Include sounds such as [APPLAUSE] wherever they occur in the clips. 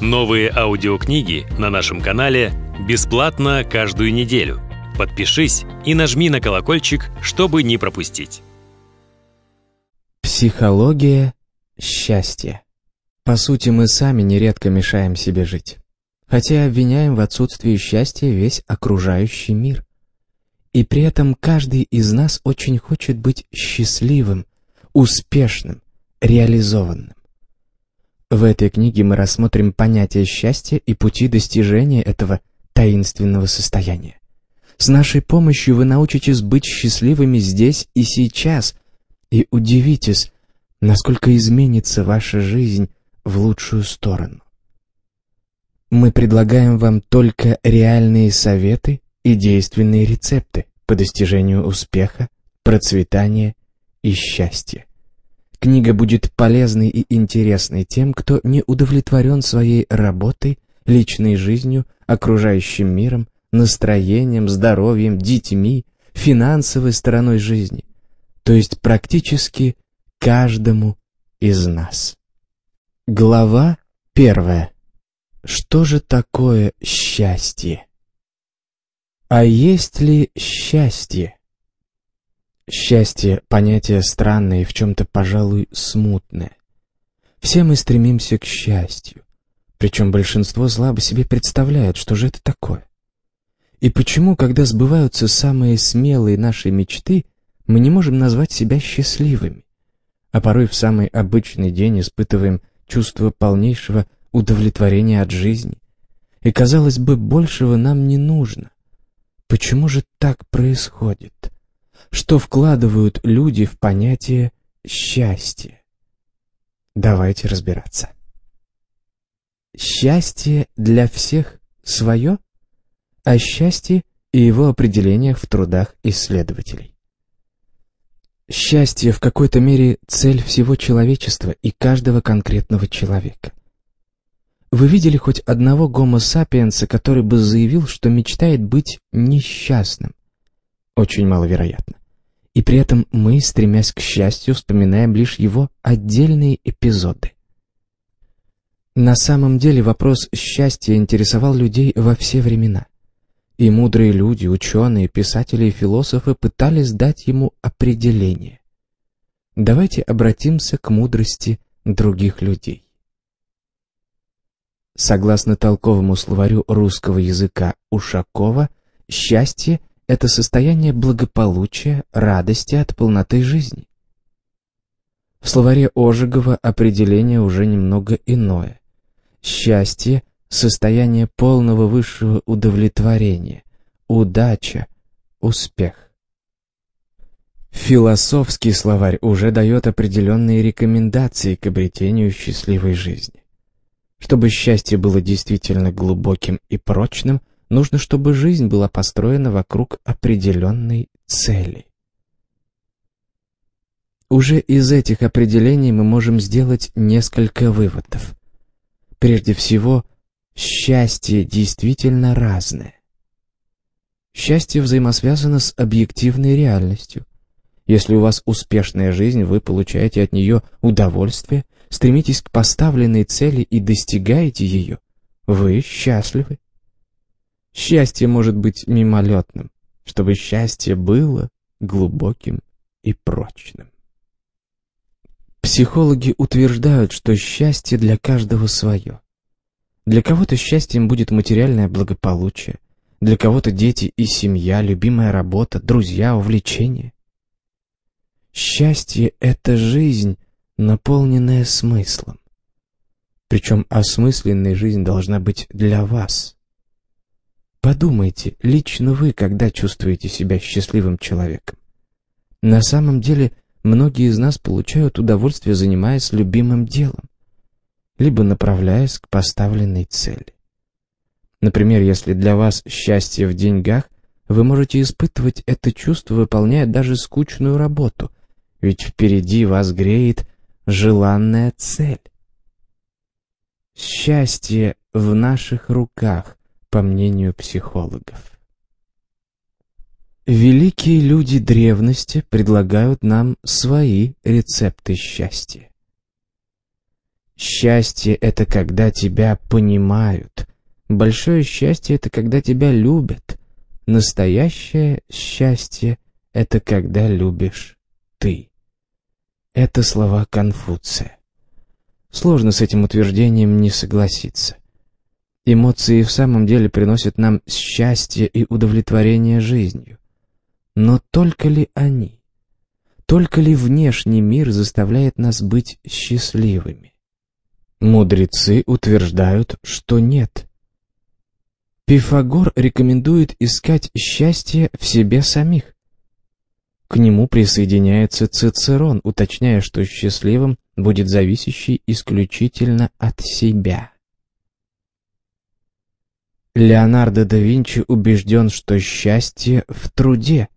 Новые аудиокниги на нашем канале бесплатно каждую неделю. Подпишись и нажми на колокольчик, чтобы не пропустить. Психология счастья. По сути, мы сами нередко мешаем себе жить. Хотя обвиняем в отсутствии счастья весь окружающий мир. И при этом каждый из нас очень хочет быть счастливым, успешным, реализованным. В этой книге мы рассмотрим понятие счастья и пути достижения этого таинственного состояния. С нашей помощью вы научитесь быть счастливыми здесь и сейчас, и удивитесь, насколько изменится ваша жизнь в лучшую сторону. Мы предлагаем вам только реальные советы и действенные рецепты по достижению успеха, процветания и счастья. Книга будет полезной и интересной тем, кто не удовлетворен своей работой, личной жизнью, окружающим миром, настроением, здоровьем, детьми, финансовой стороной жизни, то есть практически каждому из нас. Глава первая. Что же такое счастье? А есть ли счастье? Счастье — понятие странное и в чем-то, пожалуй, смутное. Все мы стремимся к счастью, причем большинство слабо себе представляет, что же это такое. И почему, когда сбываются самые смелые наши мечты, мы не можем назвать себя счастливыми, а порой в самый обычный день испытываем чувство полнейшего удовлетворения от жизни, и, казалось бы, большего нам не нужно. Почему же так происходит? что вкладывают люди в понятие «счастье». Давайте разбираться. Счастье для всех свое? а счастье и его определение в трудах исследователей. Счастье в какой-то мере цель всего человечества и каждого конкретного человека. Вы видели хоть одного гомо-сапиенса, который бы заявил, что мечтает быть несчастным? Очень маловероятно. И при этом мы, стремясь к счастью, вспоминаем лишь его отдельные эпизоды. На самом деле вопрос счастья интересовал людей во все времена. И мудрые люди, ученые, писатели и философы пытались дать ему определение. Давайте обратимся к мудрости других людей. Согласно толковому словарю русского языка Ушакова, счастье это состояние благополучия, радости от полноты жизни. В словаре Ожегова определение уже немного иное. Счастье – состояние полного высшего удовлетворения, удача, успех. Философский словарь уже дает определенные рекомендации к обретению счастливой жизни. Чтобы счастье было действительно глубоким и прочным, Нужно, чтобы жизнь была построена вокруг определенной цели. Уже из этих определений мы можем сделать несколько выводов. Прежде всего, счастье действительно разное. Счастье взаимосвязано с объективной реальностью. Если у вас успешная жизнь, вы получаете от нее удовольствие, стремитесь к поставленной цели и достигаете ее, вы счастливы. Счастье может быть мимолетным, чтобы счастье было глубоким и прочным. Психологи утверждают, что счастье для каждого свое. Для кого-то счастьем будет материальное благополучие, для кого-то дети и семья, любимая работа, друзья, увлечения. Счастье — это жизнь, наполненная смыслом. Причем осмысленная жизнь должна быть для вас — Подумайте, лично вы, когда чувствуете себя счастливым человеком. На самом деле, многие из нас получают удовольствие, занимаясь любимым делом, либо направляясь к поставленной цели. Например, если для вас счастье в деньгах, вы можете испытывать это чувство, выполняя даже скучную работу, ведь впереди вас греет желанная цель. Счастье в наших руках, по мнению психологов. Великие люди древности предлагают нам свои рецепты счастья. Счастье — это когда тебя понимают. Большое счастье — это когда тебя любят. Настоящее счастье — это когда любишь ты. Это слова Конфуция. Сложно с этим утверждением не согласиться. Эмоции в самом деле приносят нам счастье и удовлетворение жизнью. Но только ли они? Только ли внешний мир заставляет нас быть счастливыми? Мудрецы утверждают, что нет. Пифагор рекомендует искать счастье в себе самих. К нему присоединяется Цицерон, уточняя, что счастливым будет зависящий исключительно от себя. Леонардо да Винчи убежден, что счастье в труде.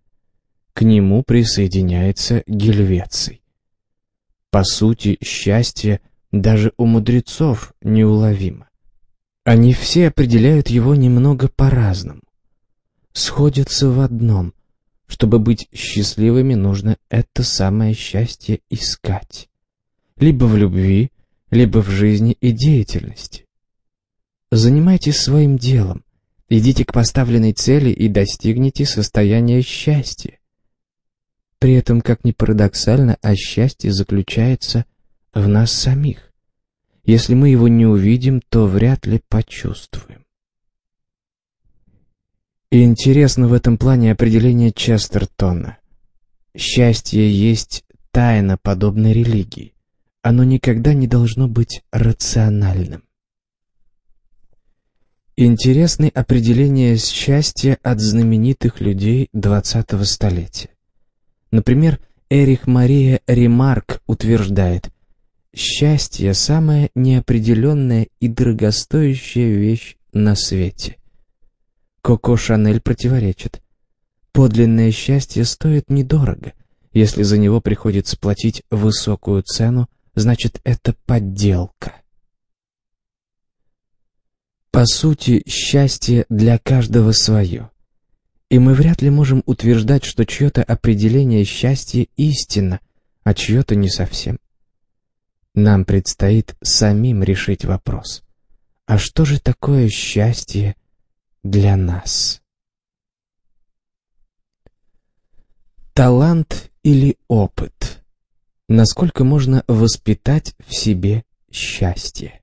К нему присоединяется Гельвеций. По сути, счастье даже у мудрецов неуловимо. Они все определяют его немного по-разному. Сходятся в одном. Чтобы быть счастливыми, нужно это самое счастье искать. Либо в любви, либо в жизни и деятельности. Занимайтесь своим делом, идите к поставленной цели и достигните состояния счастья. При этом, как ни парадоксально, а счастье заключается в нас самих. Если мы его не увидим, то вряд ли почувствуем. И интересно в этом плане определение Честертона. Счастье есть тайна подобной религии. Оно никогда не должно быть рациональным. Интересны определения счастья от знаменитых людей XX столетия. Например, Эрих Мария Ремарк утверждает, «Счастье – самая неопределенная и дорогостоящая вещь на свете». Коко Шанель противоречит, «Подлинное счастье стоит недорого. Если за него приходится платить высокую цену, значит, это подделка». По сути, счастье для каждого свое. И мы вряд ли можем утверждать, что чье-то определение счастья истинно, а чье-то не совсем. Нам предстоит самим решить вопрос. А что же такое счастье для нас? Талант или опыт? Насколько можно воспитать в себе счастье?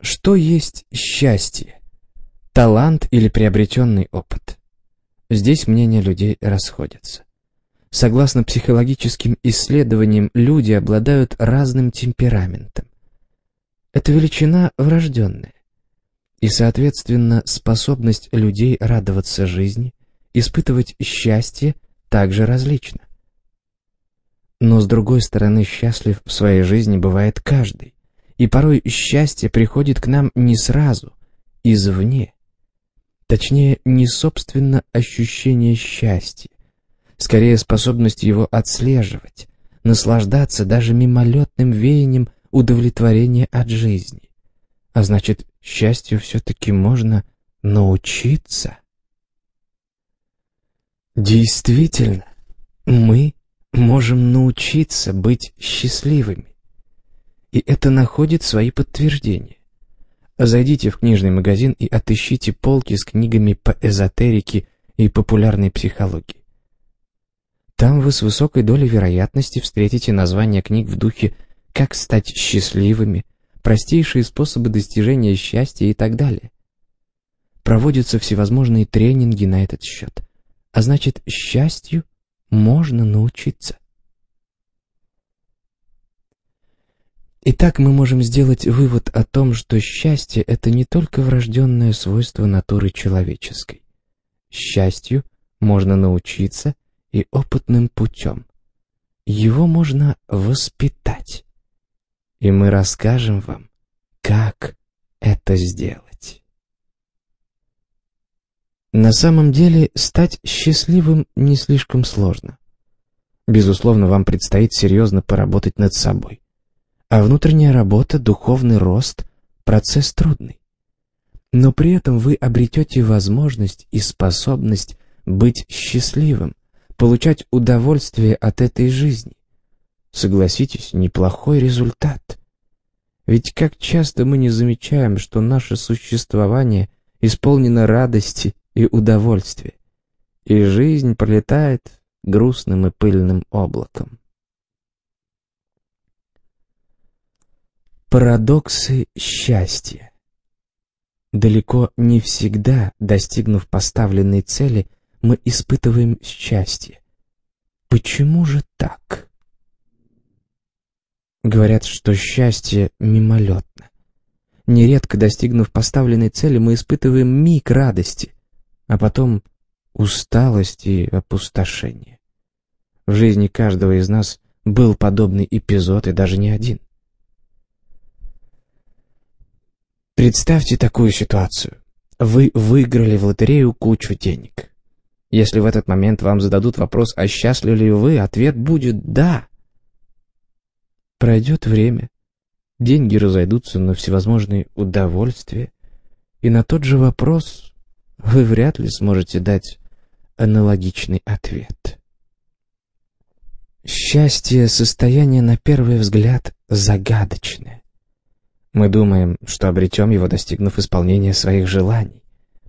Что есть счастье? Талант или приобретенный опыт? Здесь мнения людей расходятся. Согласно психологическим исследованиям, люди обладают разным темпераментом. Это величина врожденная. И, соответственно, способность людей радоваться жизни, испытывать счастье также различна. Но, с другой стороны, счастлив в своей жизни бывает каждый. И порой счастье приходит к нам не сразу, извне. Точнее, не собственно ощущение счастья, скорее способность его отслеживать, наслаждаться даже мимолетным веянием удовлетворения от жизни. А значит, счастью все-таки можно научиться. Действительно, мы можем научиться быть счастливыми и это находит свои подтверждения. Зайдите в книжный магазин и отыщите полки с книгами по эзотерике и популярной психологии. Там вы с высокой долей вероятности встретите названия книг в духе «Как стать счастливыми», «Простейшие способы достижения счастья» и так далее. Проводятся всевозможные тренинги на этот счет. А значит, счастью можно научиться. Итак, мы можем сделать вывод о том, что счастье – это не только врожденное свойство натуры человеческой. Счастью можно научиться и опытным путем. Его можно воспитать. И мы расскажем вам, как это сделать. На самом деле, стать счастливым не слишком сложно. Безусловно, вам предстоит серьезно поработать над собой – а внутренняя работа, духовный рост – процесс трудный. Но при этом вы обретете возможность и способность быть счастливым, получать удовольствие от этой жизни. Согласитесь, неплохой результат. Ведь как часто мы не замечаем, что наше существование исполнено радости и удовольствия, и жизнь пролетает грустным и пыльным облаком. Парадоксы счастья. Далеко не всегда, достигнув поставленной цели, мы испытываем счастье. Почему же так? Говорят, что счастье мимолетно. Нередко, достигнув поставленной цели, мы испытываем миг радости, а потом усталость и опустошение. В жизни каждого из нас был подобный эпизод и даже не один. Представьте такую ситуацию. Вы выиграли в лотерею кучу денег. Если в этот момент вам зададут вопрос, а счастливы ли вы, ответ будет «да». Пройдет время, деньги разойдутся на всевозможные удовольствия, и на тот же вопрос вы вряд ли сможете дать аналогичный ответ. Счастье — состояние на первый взгляд загадочное. Мы думаем, что обретем его, достигнув исполнения своих желаний,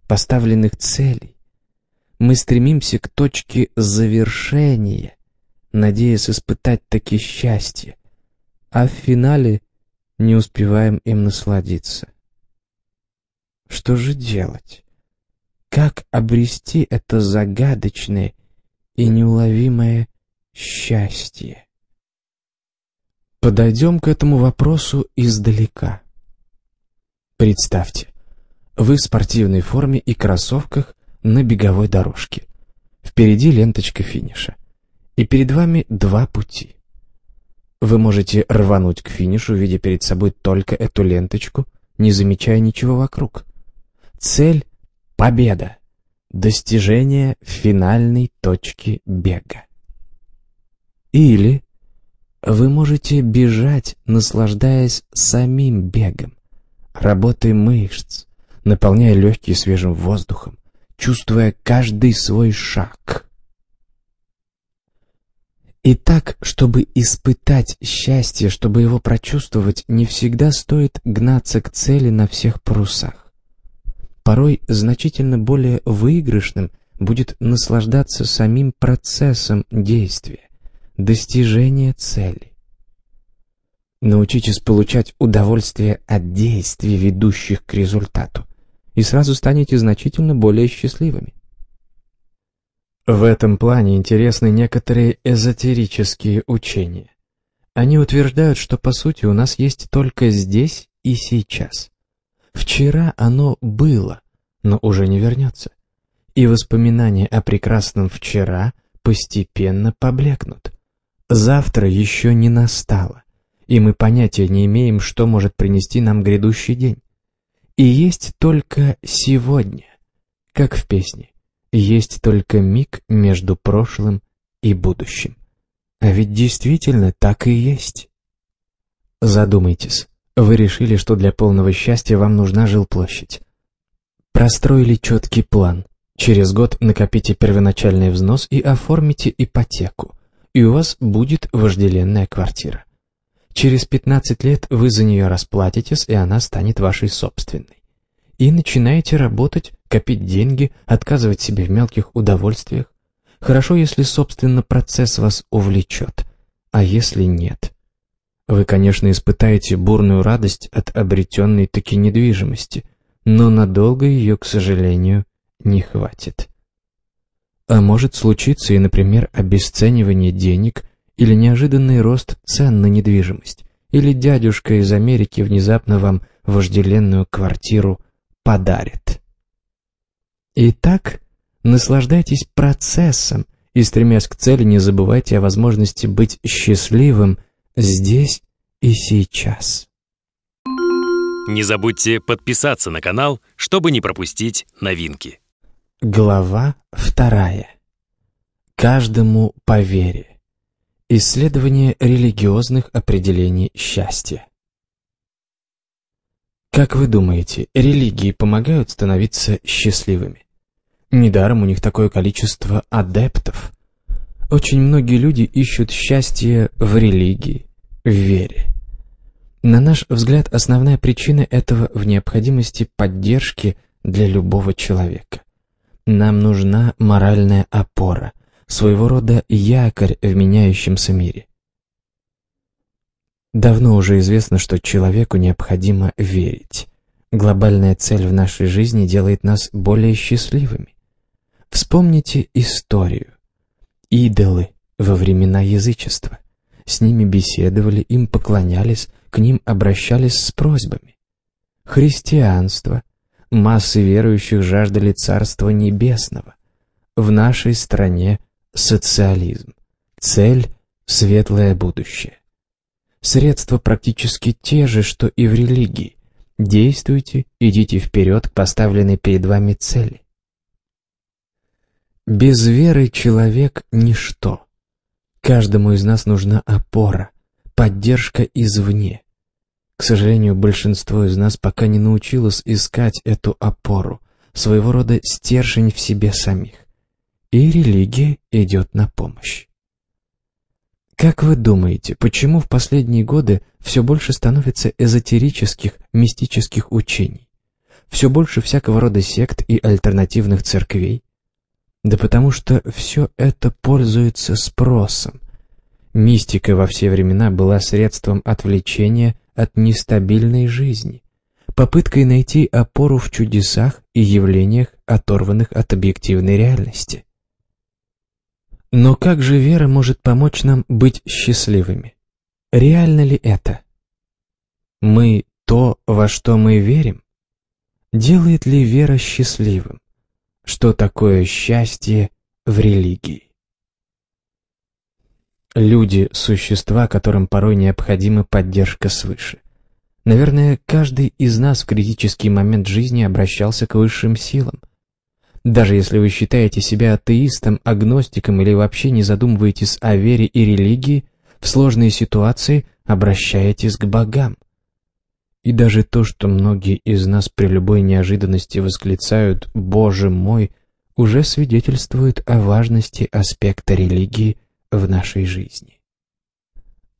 поставленных целей. Мы стремимся к точке завершения, надеясь испытать таки счастье, а в финале не успеваем им насладиться. Что же делать? Как обрести это загадочное и неуловимое счастье? Подойдем к этому вопросу издалека. Представьте, вы в спортивной форме и кроссовках на беговой дорожке. Впереди ленточка финиша. И перед вами два пути. Вы можете рвануть к финишу, видя перед собой только эту ленточку, не замечая ничего вокруг. Цель — победа, достижение финальной точки бега. Или вы можете бежать, наслаждаясь самим бегом, работой мышц, наполняя легкие свежим воздухом, чувствуя каждый свой шаг. И так, чтобы испытать счастье, чтобы его прочувствовать, не всегда стоит гнаться к цели на всех парусах. Порой значительно более выигрышным будет наслаждаться самим процессом действия достижение цели. Научитесь получать удовольствие от действий, ведущих к результату, и сразу станете значительно более счастливыми. В этом плане интересны некоторые эзотерические учения. Они утверждают, что по сути у нас есть только здесь и сейчас. Вчера оно было, но уже не вернется. И воспоминания о прекрасном вчера постепенно поблекнут. Завтра еще не настало, и мы понятия не имеем, что может принести нам грядущий день. И есть только сегодня, как в песне. Есть только миг между прошлым и будущим. А ведь действительно так и есть. Задумайтесь. Вы решили, что для полного счастья вам нужна жилплощадь. Простроили четкий план. Через год накопите первоначальный взнос и оформите ипотеку и у вас будет вожделенная квартира. Через 15 лет вы за нее расплатитесь, и она станет вашей собственной. И начинаете работать, копить деньги, отказывать себе в мелких удовольствиях. Хорошо, если, собственно, процесс вас увлечет, а если нет. Вы, конечно, испытаете бурную радость от обретенной таки недвижимости, но надолго ее, к сожалению, не хватит. А может случиться и, например, обесценивание денег или неожиданный рост цен на недвижимость, или дядюшка из Америки внезапно вам вожделенную квартиру подарит. Итак, наслаждайтесь процессом и, стремясь к цели, не забывайте о возможности быть счастливым здесь и сейчас. Не забудьте подписаться на канал, чтобы не пропустить новинки. Глава вторая. Каждому по вере. Исследование религиозных определений счастья. Как вы думаете, религии помогают становиться счастливыми? Недаром у них такое количество адептов. Очень многие люди ищут счастье в религии, в вере. На наш взгляд, основная причина этого в необходимости поддержки для любого человека. Нам нужна моральная опора, своего рода якорь в меняющемся мире. Давно уже известно, что человеку необходимо верить. Глобальная цель в нашей жизни делает нас более счастливыми. Вспомните историю. Идолы во времена язычества. С ними беседовали, им поклонялись, к ним обращались с просьбами. Христианство, массы верующих жаждали Царства Небесного. В нашей стране социализм. Цель – светлое будущее. Средства практически те же, что и в религии. Действуйте, идите вперед к поставленной перед вами цели. Без веры человек – ничто. Каждому из нас нужна опора, поддержка извне. К сожалению, большинство из нас пока не научилось искать эту опору, своего рода стержень в себе самих. И религия идет на помощь. Как вы думаете, почему в последние годы все больше становится эзотерических, мистических учений? Все больше всякого рода сект и альтернативных церквей? Да потому что все это пользуется спросом. Мистика во все времена была средством отвлечения – от нестабильной жизни, попыткой найти опору в чудесах и явлениях, оторванных от объективной реальности. Но как же вера может помочь нам быть счастливыми? Реально ли это? Мы то, во что мы верим? Делает ли вера счастливым? Что такое счастье в религии? Люди — существа, которым порой необходима поддержка свыше. Наверное, каждый из нас в критический момент жизни обращался к высшим силам. Даже если вы считаете себя атеистом, агностиком или вообще не задумываетесь о вере и религии, в сложные ситуации обращаетесь к богам. И даже то, что многие из нас при любой неожиданности восклицают «Боже мой!», уже свидетельствует о важности аспекта религии в нашей жизни.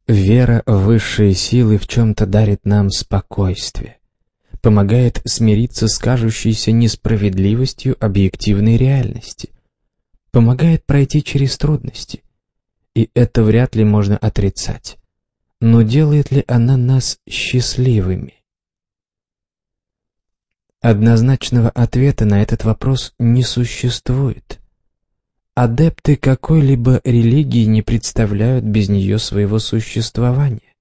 Вера в высшие силы в чем-то дарит нам спокойствие, помогает смириться с кажущейся несправедливостью объективной реальности, помогает пройти через трудности. И это вряд ли можно отрицать. Но делает ли она нас счастливыми? Однозначного ответа на этот вопрос не существует. Адепты какой-либо религии не представляют без нее своего существования.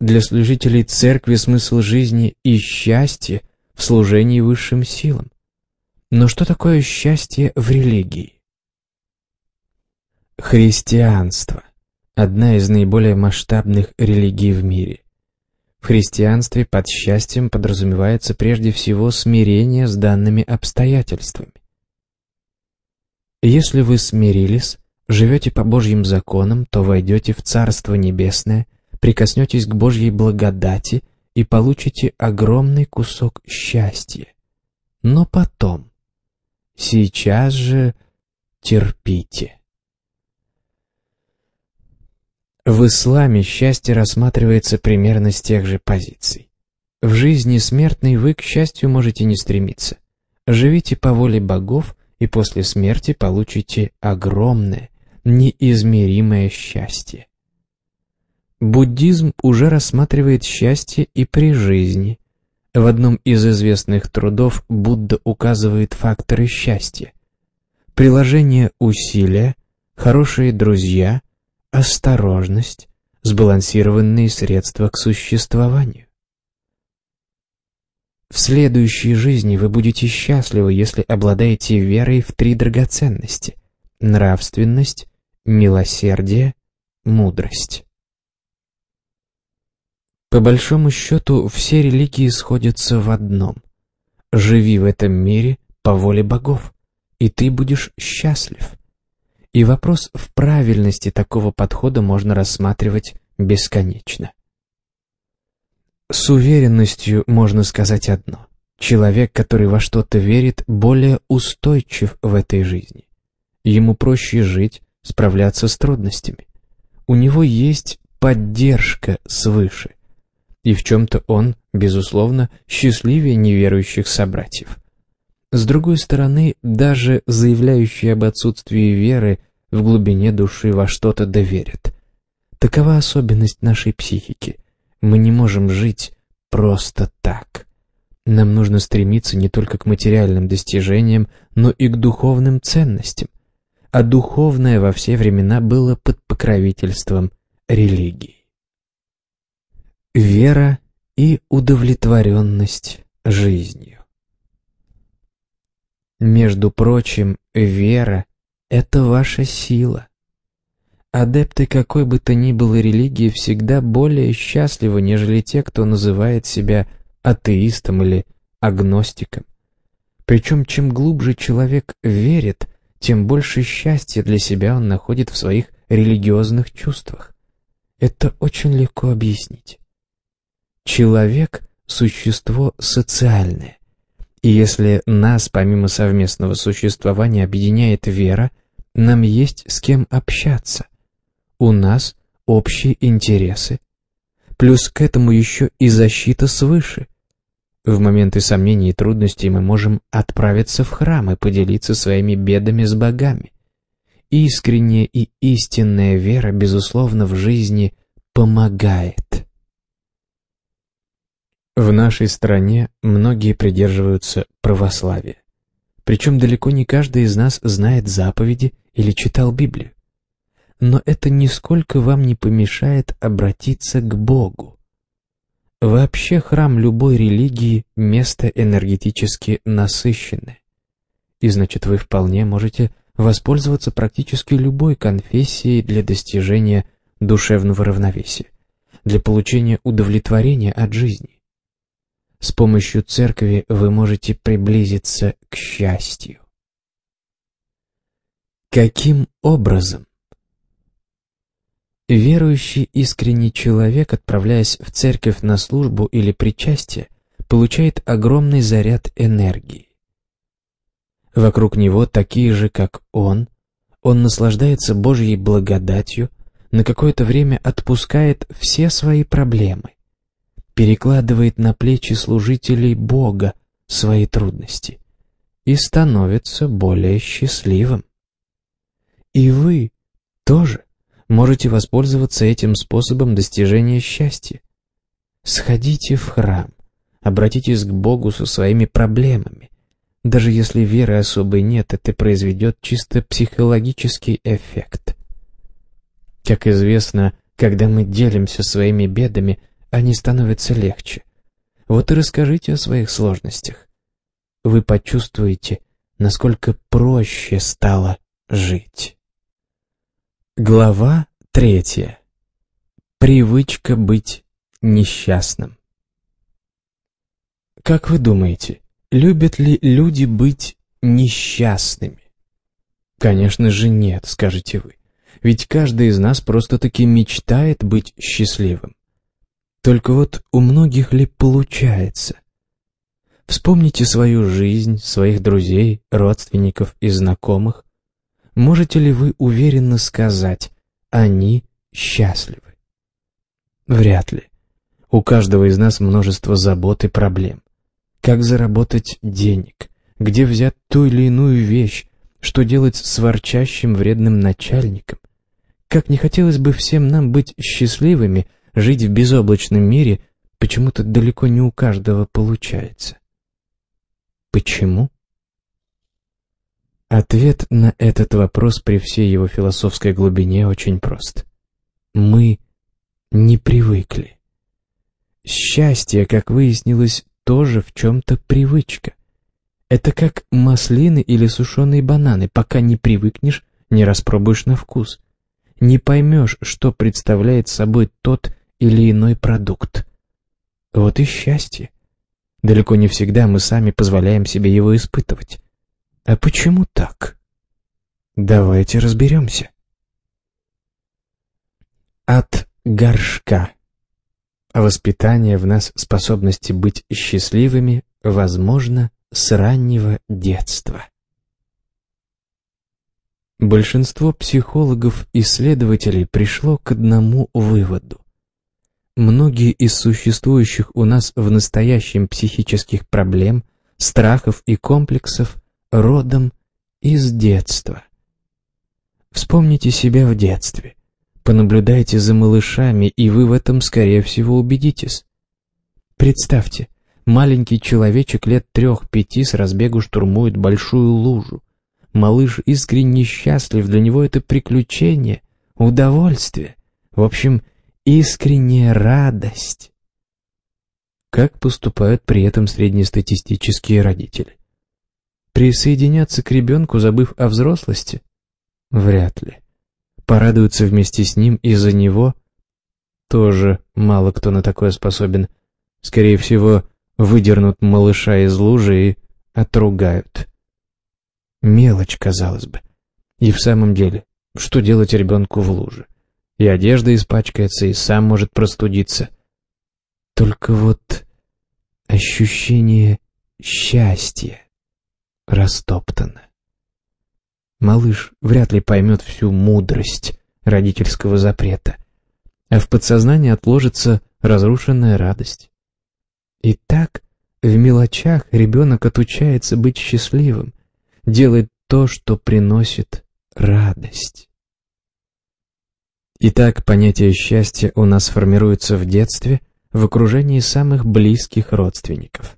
Для служителей церкви смысл жизни и счастье в служении высшим силам. Но что такое счастье в религии? Христианство – одна из наиболее масштабных религий в мире. В христианстве под счастьем подразумевается прежде всего смирение с данными обстоятельствами. Если вы смирились, живете по Божьим законам, то войдете в Царство Небесное, прикоснетесь к Божьей благодати и получите огромный кусок счастья. Но потом, сейчас же терпите. В исламе счастье рассматривается примерно с тех же позиций. В жизни смертной вы, к счастью, можете не стремиться. Живите по воле богов – и после смерти получите огромное, неизмеримое счастье. Буддизм уже рассматривает счастье и при жизни. В одном из известных трудов Будда указывает факторы счастья. Приложение усилия, хорошие друзья, осторожность, сбалансированные средства к существованию. В следующей жизни вы будете счастливы, если обладаете верой в три драгоценности – нравственность, милосердие, мудрость. По большому счету, все религии сходятся в одном. Живи в этом мире по воле богов, и ты будешь счастлив. И вопрос в правильности такого подхода можно рассматривать бесконечно. С уверенностью можно сказать одно. Человек, который во что-то верит, более устойчив в этой жизни. Ему проще жить, справляться с трудностями. У него есть поддержка свыше. И в чем-то он, безусловно, счастливее неверующих собратьев. С другой стороны, даже заявляющие об отсутствии веры в глубине души во что-то доверят. Такова особенность нашей психики – мы не можем жить просто так. Нам нужно стремиться не только к материальным достижениям, но и к духовным ценностям. А духовное во все времена было под покровительством религии. Вера и удовлетворенность жизнью. Между прочим, вера — это ваша сила. Адепты какой бы то ни было религии всегда более счастливы, нежели те, кто называет себя атеистом или агностиком. Причем чем глубже человек верит, тем больше счастья для себя он находит в своих религиозных чувствах. Это очень легко объяснить. Человек – существо социальное. И если нас, помимо совместного существования, объединяет вера, нам есть с кем общаться у нас общие интересы. Плюс к этому еще и защита свыше. В моменты сомнений и трудностей мы можем отправиться в храм и поделиться своими бедами с богами. Искренняя и истинная вера, безусловно, в жизни помогает. В нашей стране многие придерживаются православия. Причем далеко не каждый из нас знает заповеди или читал Библию но это нисколько вам не помешает обратиться к Богу. Вообще храм любой религии – место энергетически насыщенное. И значит, вы вполне можете воспользоваться практически любой конфессией для достижения душевного равновесия, для получения удовлетворения от жизни. С помощью церкви вы можете приблизиться к счастью. Каким образом Верующий искренний человек, отправляясь в церковь на службу или причастие, получает огромный заряд энергии. Вокруг него такие же, как он, он наслаждается Божьей благодатью, на какое-то время отпускает все свои проблемы, перекладывает на плечи служителей Бога свои трудности и становится более счастливым. И вы тоже можете воспользоваться этим способом достижения счастья. Сходите в храм, обратитесь к Богу со своими проблемами. Даже если веры особой нет, это произведет чисто психологический эффект. Как известно, когда мы делимся своими бедами, они становятся легче. Вот и расскажите о своих сложностях. Вы почувствуете, насколько проще стало жить. Глава третья. Привычка быть несчастным. Как вы думаете, любят ли люди быть несчастными? Конечно же нет, скажете вы. Ведь каждый из нас просто-таки мечтает быть счастливым. Только вот у многих ли получается? Вспомните свою жизнь, своих друзей, родственников и знакомых. Можете ли вы уверенно сказать «они счастливы»? Вряд ли. У каждого из нас множество забот и проблем. Как заработать денег? Где взять ту или иную вещь? Что делать с ворчащим вредным начальником? Как не хотелось бы всем нам быть счастливыми, жить в безоблачном мире, почему-то далеко не у каждого получается. Почему? Ответ на этот вопрос при всей его философской глубине очень прост. Мы не привыкли. Счастье, как выяснилось, тоже в чем-то привычка. Это как маслины или сушеные бананы. Пока не привыкнешь, не распробуешь на вкус. Не поймешь, что представляет собой тот или иной продукт. Вот и счастье. Далеко не всегда мы сами позволяем себе его испытывать. А почему так? Давайте разберемся. От горшка. Воспитание в нас способности быть счастливыми возможно с раннего детства. Большинство психологов-исследователей пришло к одному выводу. Многие из существующих у нас в настоящем психических проблем, страхов и комплексов родом из детства. Вспомните себя в детстве. Понаблюдайте за малышами, и вы в этом, скорее всего, убедитесь. Представьте, маленький человечек лет трех-пяти с разбегу штурмует большую лужу. Малыш искренне счастлив, для него это приключение, удовольствие, в общем, искренняя радость. Как поступают при этом среднестатистические родители? Присоединяться к ребенку, забыв о взрослости? Вряд ли. Порадуются вместе с ним из-за него? Тоже мало кто на такое способен. Скорее всего, выдернут малыша из лужи и отругают. Мелочь, казалось бы. И в самом деле, что делать ребенку в луже? И одежда испачкается, и сам может простудиться. Только вот ощущение счастья растоптаны. Малыш вряд ли поймет всю мудрость родительского запрета, а в подсознании отложится разрушенная радость. И так в мелочах ребенок отучается быть счастливым, делает то, что приносит радость. Итак, понятие счастья у нас формируется в детстве в окружении самых близких родственников.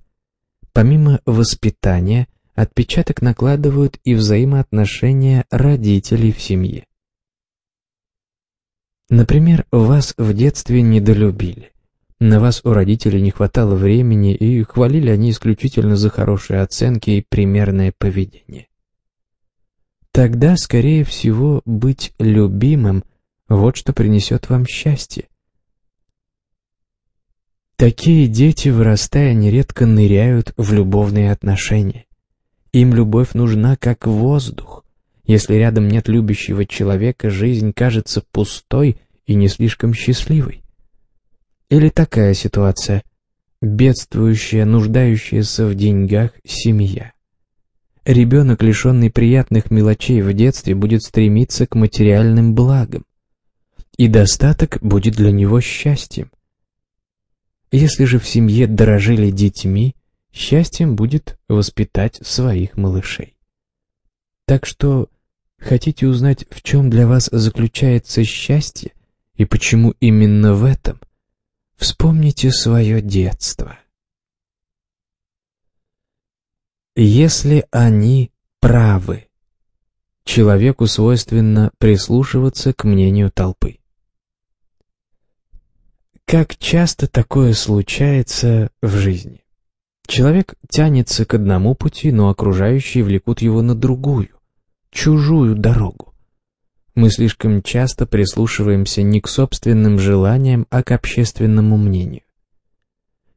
Помимо воспитания – отпечаток накладывают и взаимоотношения родителей в семье. Например, вас в детстве недолюбили. На вас у родителей не хватало времени, и хвалили они исключительно за хорошие оценки и примерное поведение. Тогда, скорее всего, быть любимым – вот что принесет вам счастье. Такие дети, вырастая, нередко ныряют в любовные отношения. Им любовь нужна как воздух. Если рядом нет любящего человека, жизнь кажется пустой и не слишком счастливой. Или такая ситуация. Бедствующая, нуждающаяся в деньгах семья. Ребенок, лишенный приятных мелочей в детстве, будет стремиться к материальным благам. И достаток будет для него счастьем. Если же в семье дорожили детьми, счастьем будет воспитать своих малышей. Так что хотите узнать, в чем для вас заключается счастье и почему именно в этом? Вспомните свое детство. Если они правы, человеку свойственно прислушиваться к мнению толпы. Как часто такое случается в жизни? Человек тянется к одному пути, но окружающие влекут его на другую, чужую дорогу. Мы слишком часто прислушиваемся не к собственным желаниям, а к общественному мнению.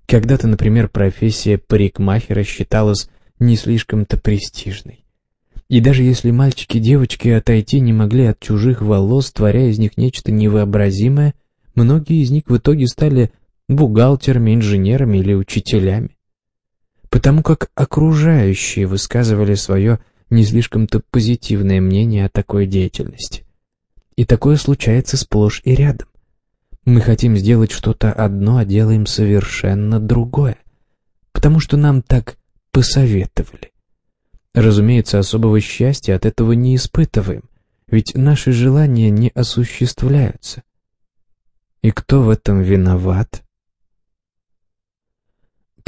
Когда-то, например, профессия парикмахера считалась не слишком-то престижной. И даже если мальчики и девочки отойти не могли от чужих волос, творя из них нечто невообразимое, многие из них в итоге стали бухгалтерами, инженерами или учителями потому как окружающие высказывали свое не слишком-то позитивное мнение о такой деятельности. И такое случается сплошь и рядом. Мы хотим сделать что-то одно, а делаем совершенно другое, потому что нам так посоветовали. Разумеется, особого счастья от этого не испытываем, ведь наши желания не осуществляются. И кто в этом виноват?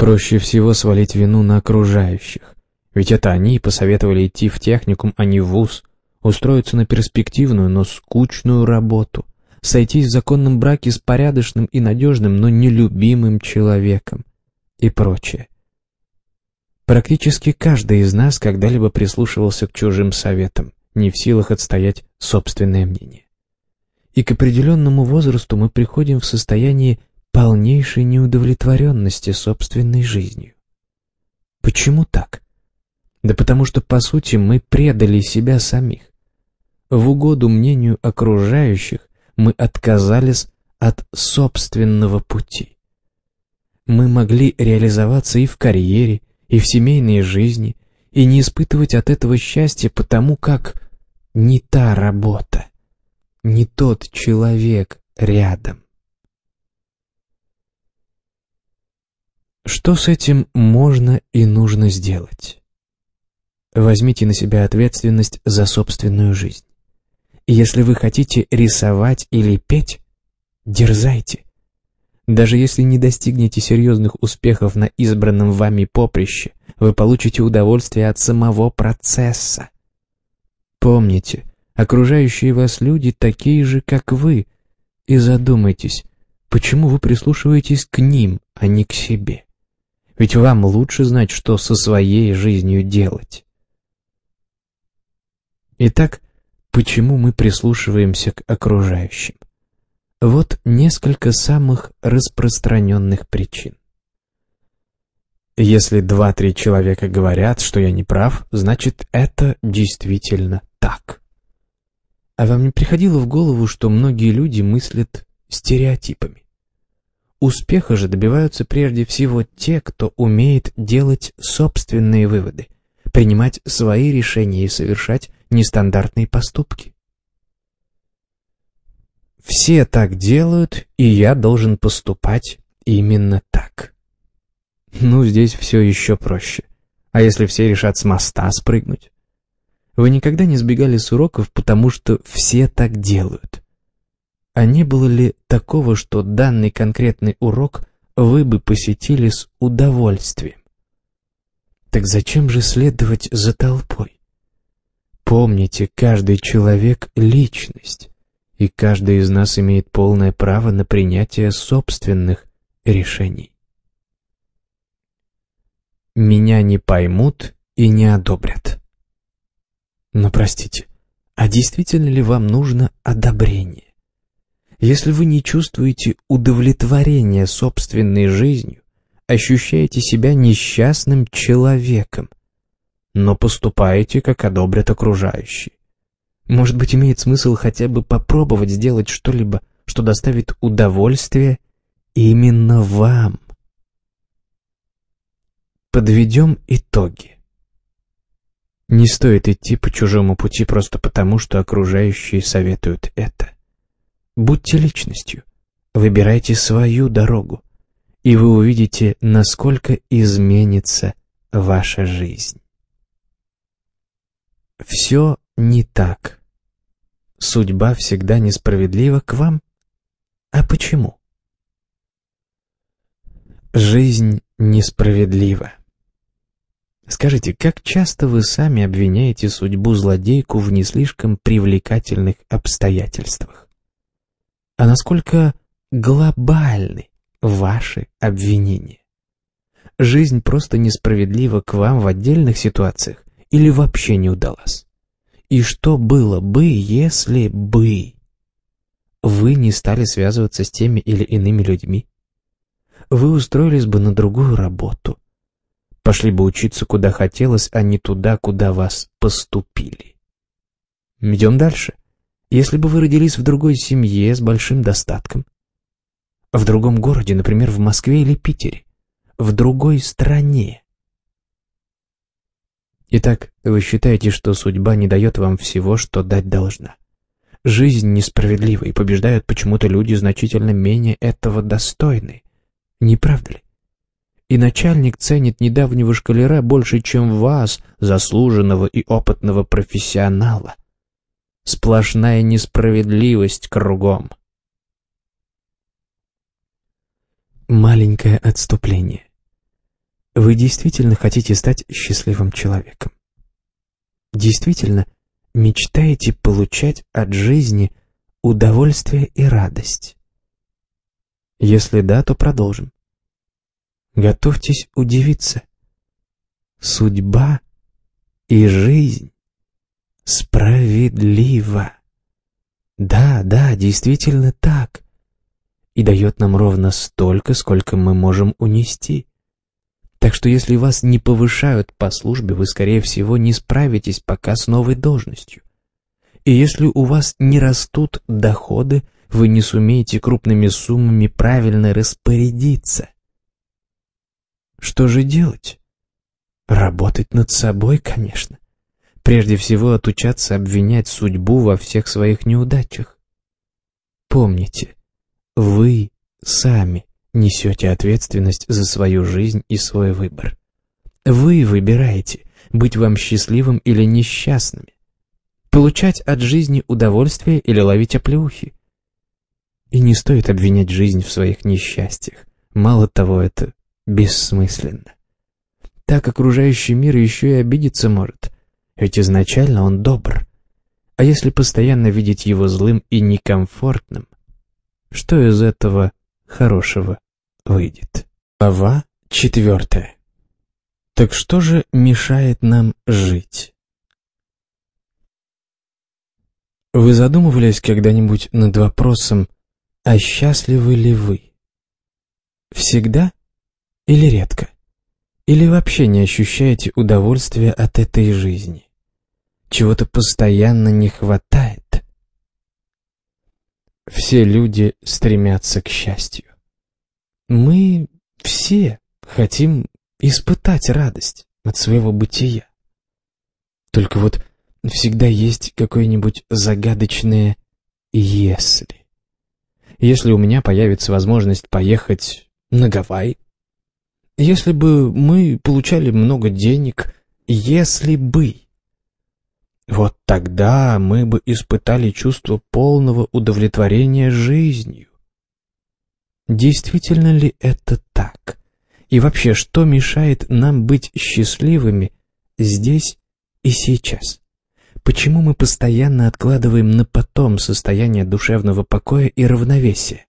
Проще всего свалить вину на окружающих. Ведь это они посоветовали идти в техникум, а не в вуз. Устроиться на перспективную, но скучную работу. Сойтись в законном браке с порядочным и надежным, но нелюбимым человеком. И прочее. Практически каждый из нас когда-либо прислушивался к чужим советам, не в силах отстоять собственное мнение. И к определенному возрасту мы приходим в состояние полнейшей неудовлетворенности собственной жизнью. Почему так? Да потому что, по сути, мы предали себя самих. В угоду мнению окружающих мы отказались от собственного пути. Мы могли реализоваться и в карьере, и в семейной жизни, и не испытывать от этого счастья, потому как не та работа, не тот человек рядом. Что с этим можно и нужно сделать? Возьмите на себя ответственность за собственную жизнь. И Если вы хотите рисовать или петь, дерзайте. Даже если не достигнете серьезных успехов на избранном вами поприще, вы получите удовольствие от самого процесса. Помните, окружающие вас люди такие же, как вы, и задумайтесь, почему вы прислушиваетесь к ним, а не к себе. Ведь вам лучше знать, что со своей жизнью делать. Итак, почему мы прислушиваемся к окружающим? Вот несколько самых распространенных причин. Если два-три человека говорят, что я не прав, значит, это действительно так. А вам не приходило в голову, что многие люди мыслят стереотипами? Успеха же добиваются прежде всего те, кто умеет делать собственные выводы, принимать свои решения и совершать нестандартные поступки. Все так делают, и я должен поступать именно так. Ну, здесь все еще проще. А если все решат с моста спрыгнуть? Вы никогда не сбегали с уроков, потому что все так делают. А не было ли такого, что данный конкретный урок вы бы посетили с удовольствием? Так зачем же следовать за толпой? Помните, каждый человек — личность, и каждый из нас имеет полное право на принятие собственных решений. Меня не поймут и не одобрят. Но простите, а действительно ли вам нужно одобрение? Если вы не чувствуете удовлетворения собственной жизнью, ощущаете себя несчастным человеком, но поступаете, как одобрят окружающие. Может быть, имеет смысл хотя бы попробовать сделать что-либо, что доставит удовольствие именно вам. Подведем итоги. Не стоит идти по чужому пути просто потому, что окружающие советуют это. Будьте личностью, выбирайте свою дорогу, и вы увидите, насколько изменится ваша жизнь. Все не так. Судьба всегда несправедлива к вам. А почему? Жизнь несправедлива. Скажите, как часто вы сами обвиняете судьбу злодейку в не слишком привлекательных обстоятельствах? а насколько глобальны ваши обвинения. Жизнь просто несправедлива к вам в отдельных ситуациях или вообще не удалась. И что было бы, если бы вы не стали связываться с теми или иными людьми? Вы устроились бы на другую работу, пошли бы учиться куда хотелось, а не туда, куда вас поступили. Идем дальше. Если бы вы родились в другой семье с большим достатком, в другом городе, например, в Москве или Питере, в другой стране. Итак, вы считаете, что судьба не дает вам всего, что дать должна. Жизнь несправедлива, и побеждают почему-то люди значительно менее этого достойны. Не правда ли? И начальник ценит недавнего шкалера больше, чем вас, заслуженного и опытного профессионала. Сплошная несправедливость кругом. Маленькое отступление. Вы действительно хотите стать счастливым человеком. Действительно мечтаете получать от жизни удовольствие и радость. Если да, то продолжим. Готовьтесь удивиться. Судьба и жизнь справедливо. Да, да, действительно так. И дает нам ровно столько, сколько мы можем унести. Так что если вас не повышают по службе, вы, скорее всего, не справитесь пока с новой должностью. И если у вас не растут доходы, вы не сумеете крупными суммами правильно распорядиться. Что же делать? Работать над собой, конечно. Прежде всего отучаться обвинять судьбу во всех своих неудачах. Помните, вы сами несете ответственность за свою жизнь и свой выбор. Вы выбираете, быть вам счастливым или несчастными, получать от жизни удовольствие или ловить оплеухи. И не стоит обвинять жизнь в своих несчастьях. Мало того, это бессмысленно. Так окружающий мир еще и обидеться может ведь изначально он добр. А если постоянно видеть его злым и некомфортным, что из этого хорошего выйдет? Глава четвертая. Так что же мешает нам жить? Вы задумывались когда-нибудь над вопросом, а счастливы ли вы? Всегда или редко? Или вообще не ощущаете удовольствия от этой жизни? Чего-то постоянно не хватает. Все люди стремятся к счастью. Мы все хотим испытать радость от своего бытия. Только вот всегда есть какое-нибудь загадочное «если». Если у меня появится возможность поехать на Гавайи, если бы мы получали много денег, если бы... Вот тогда мы бы испытали чувство полного удовлетворения жизнью. Действительно ли это так? И вообще, что мешает нам быть счастливыми здесь и сейчас? Почему мы постоянно откладываем на потом состояние душевного покоя и равновесия?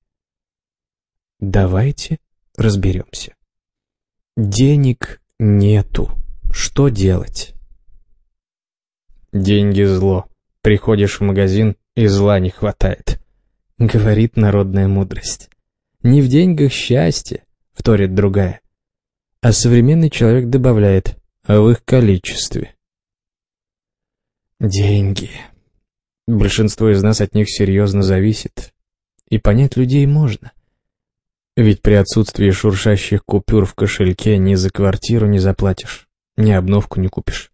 Давайте разберемся. Денег нету. Что делать? Деньги зло. Приходишь в магазин, и зла не хватает. Говорит народная мудрость. Не в деньгах счастье, вторит другая. А современный человек добавляет, а в их количестве. Деньги. Большинство из нас от них серьезно зависит. И понять людей можно. Ведь при отсутствии шуршащих купюр в кошельке ни за квартиру не заплатишь, ни обновку не купишь.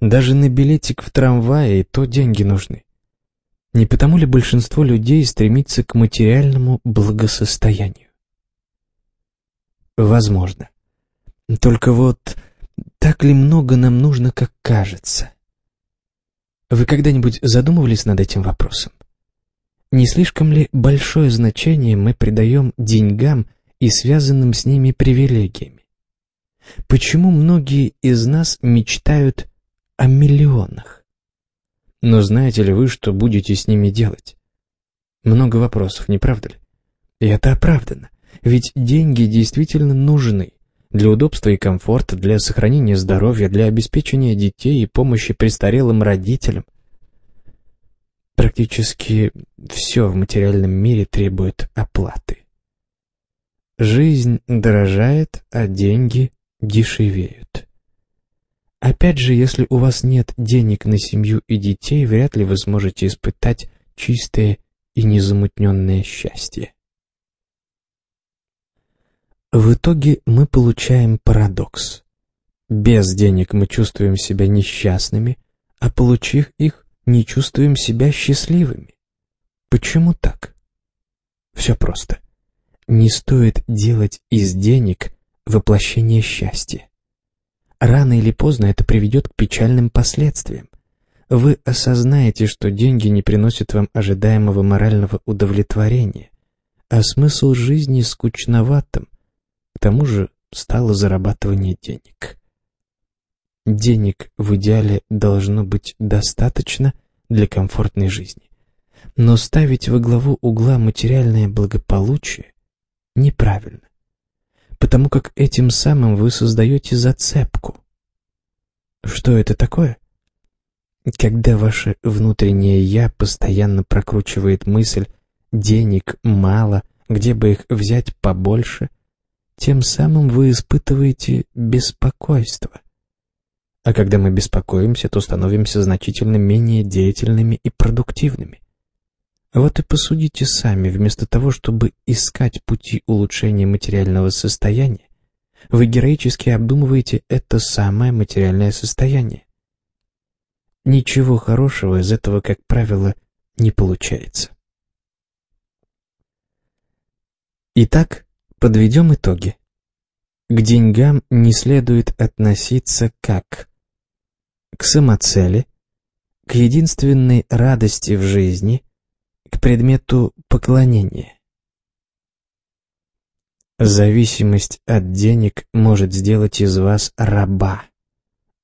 Даже на билетик в трамвае и то деньги нужны. Не потому ли большинство людей стремится к материальному благосостоянию? Возможно. Только вот так ли много нам нужно, как кажется? Вы когда-нибудь задумывались над этим вопросом? Не слишком ли большое значение мы придаем деньгам и связанным с ними привилегиями? Почему многие из нас мечтают о миллионах. Но знаете ли вы, что будете с ними делать? Много вопросов, не правда ли? И это оправдано, ведь деньги действительно нужны для удобства и комфорта, для сохранения здоровья, для обеспечения детей и помощи престарелым родителям. Практически все в материальном мире требует оплаты. Жизнь дорожает, а деньги дешевеют. Опять же, если у вас нет денег на семью и детей, вряд ли вы сможете испытать чистое и незамутненное счастье. В итоге мы получаем парадокс. Без денег мы чувствуем себя несчастными, а получив их, не чувствуем себя счастливыми. Почему так? Все просто. Не стоит делать из денег воплощение счастья. Рано или поздно это приведет к печальным последствиям. Вы осознаете, что деньги не приносят вам ожидаемого морального удовлетворения, а смысл жизни скучноватым, к тому же стало зарабатывание денег. Денег в идеале должно быть достаточно для комфортной жизни. Но ставить во главу угла материальное благополучие неправильно потому как этим самым вы создаете зацепку. Что это такое? Когда ваше внутреннее «я» постоянно прокручивает мысль «денег мало, где бы их взять побольше», тем самым вы испытываете беспокойство. А когда мы беспокоимся, то становимся значительно менее деятельными и продуктивными. Вот и посудите сами, вместо того, чтобы искать пути улучшения материального состояния, вы героически обдумываете это самое материальное состояние. Ничего хорошего из этого, как правило, не получается. Итак, подведем итоги. К деньгам не следует относиться как к самоцели, к единственной радости в жизни – к предмету поклонения. Зависимость от денег может сделать из вас раба.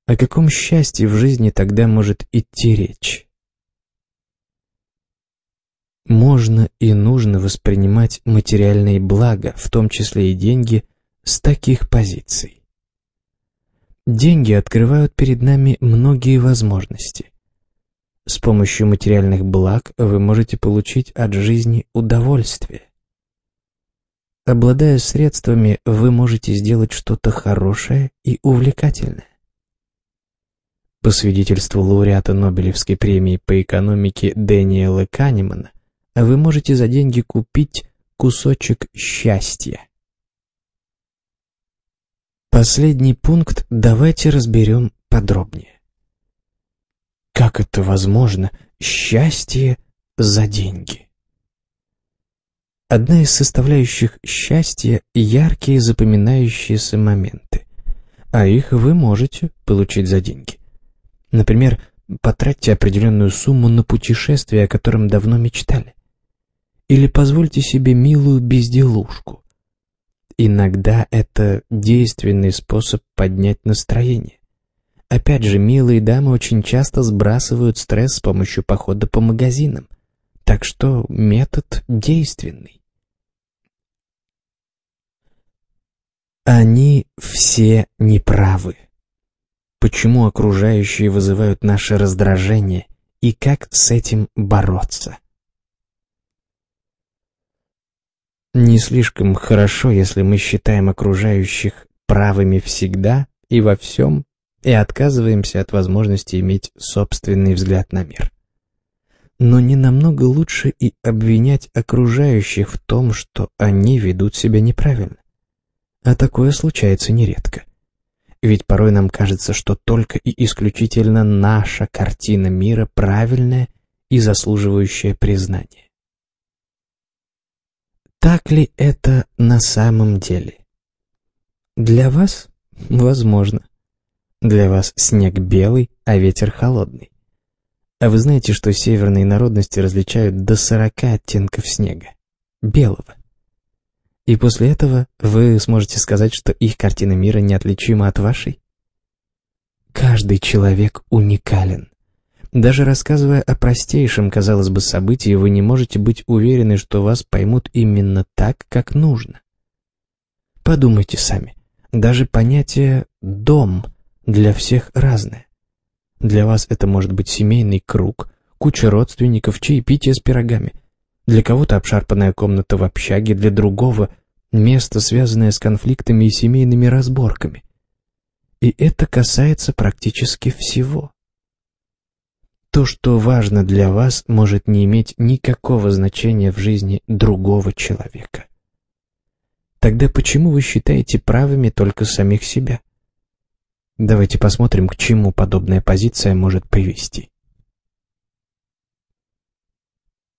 О каком счастье в жизни тогда может идти речь? Можно и нужно воспринимать материальные блага, в том числе и деньги, с таких позиций. Деньги открывают перед нами многие возможности – с помощью материальных благ вы можете получить от жизни удовольствие. Обладая средствами, вы можете сделать что-то хорошее и увлекательное. По свидетельству лауреата Нобелевской премии по экономике Дэниела Канемана, вы можете за деньги купить кусочек счастья. Последний пункт давайте разберем подробнее. Как это возможно? Счастье за деньги. Одна из составляющих счастья – яркие запоминающиеся моменты. А их вы можете получить за деньги. Например, потратьте определенную сумму на путешествие, о котором давно мечтали. Или позвольте себе милую безделушку. Иногда это действенный способ поднять настроение. Опять же, милые дамы очень часто сбрасывают стресс с помощью похода по магазинам. Так что метод действенный. Они все неправы. Почему окружающие вызывают наше раздражение и как с этим бороться? Не слишком хорошо, если мы считаем окружающих правыми всегда и во всем и отказываемся от возможности иметь собственный взгляд на мир. Но не намного лучше и обвинять окружающих в том, что они ведут себя неправильно. А такое случается нередко. Ведь порой нам кажется, что только и исключительно наша картина мира правильная и заслуживающая признания. Так ли это на самом деле? Для вас? Возможно. Для вас снег белый, а ветер холодный. А вы знаете, что северные народности различают до сорока оттенков снега? Белого. И после этого вы сможете сказать, что их картина мира неотличима от вашей? Каждый человек уникален. Даже рассказывая о простейшем, казалось бы, событии, вы не можете быть уверены, что вас поймут именно так, как нужно. Подумайте сами. Даже понятие «дом» для всех разное. Для вас это может быть семейный круг, куча родственников, чаепитие с пирогами. Для кого-то обшарпанная комната в общаге, для другого – место, связанное с конфликтами и семейными разборками. И это касается практически всего. То, что важно для вас, может не иметь никакого значения в жизни другого человека. Тогда почему вы считаете правыми только самих себя? Давайте посмотрим, к чему подобная позиция может привести.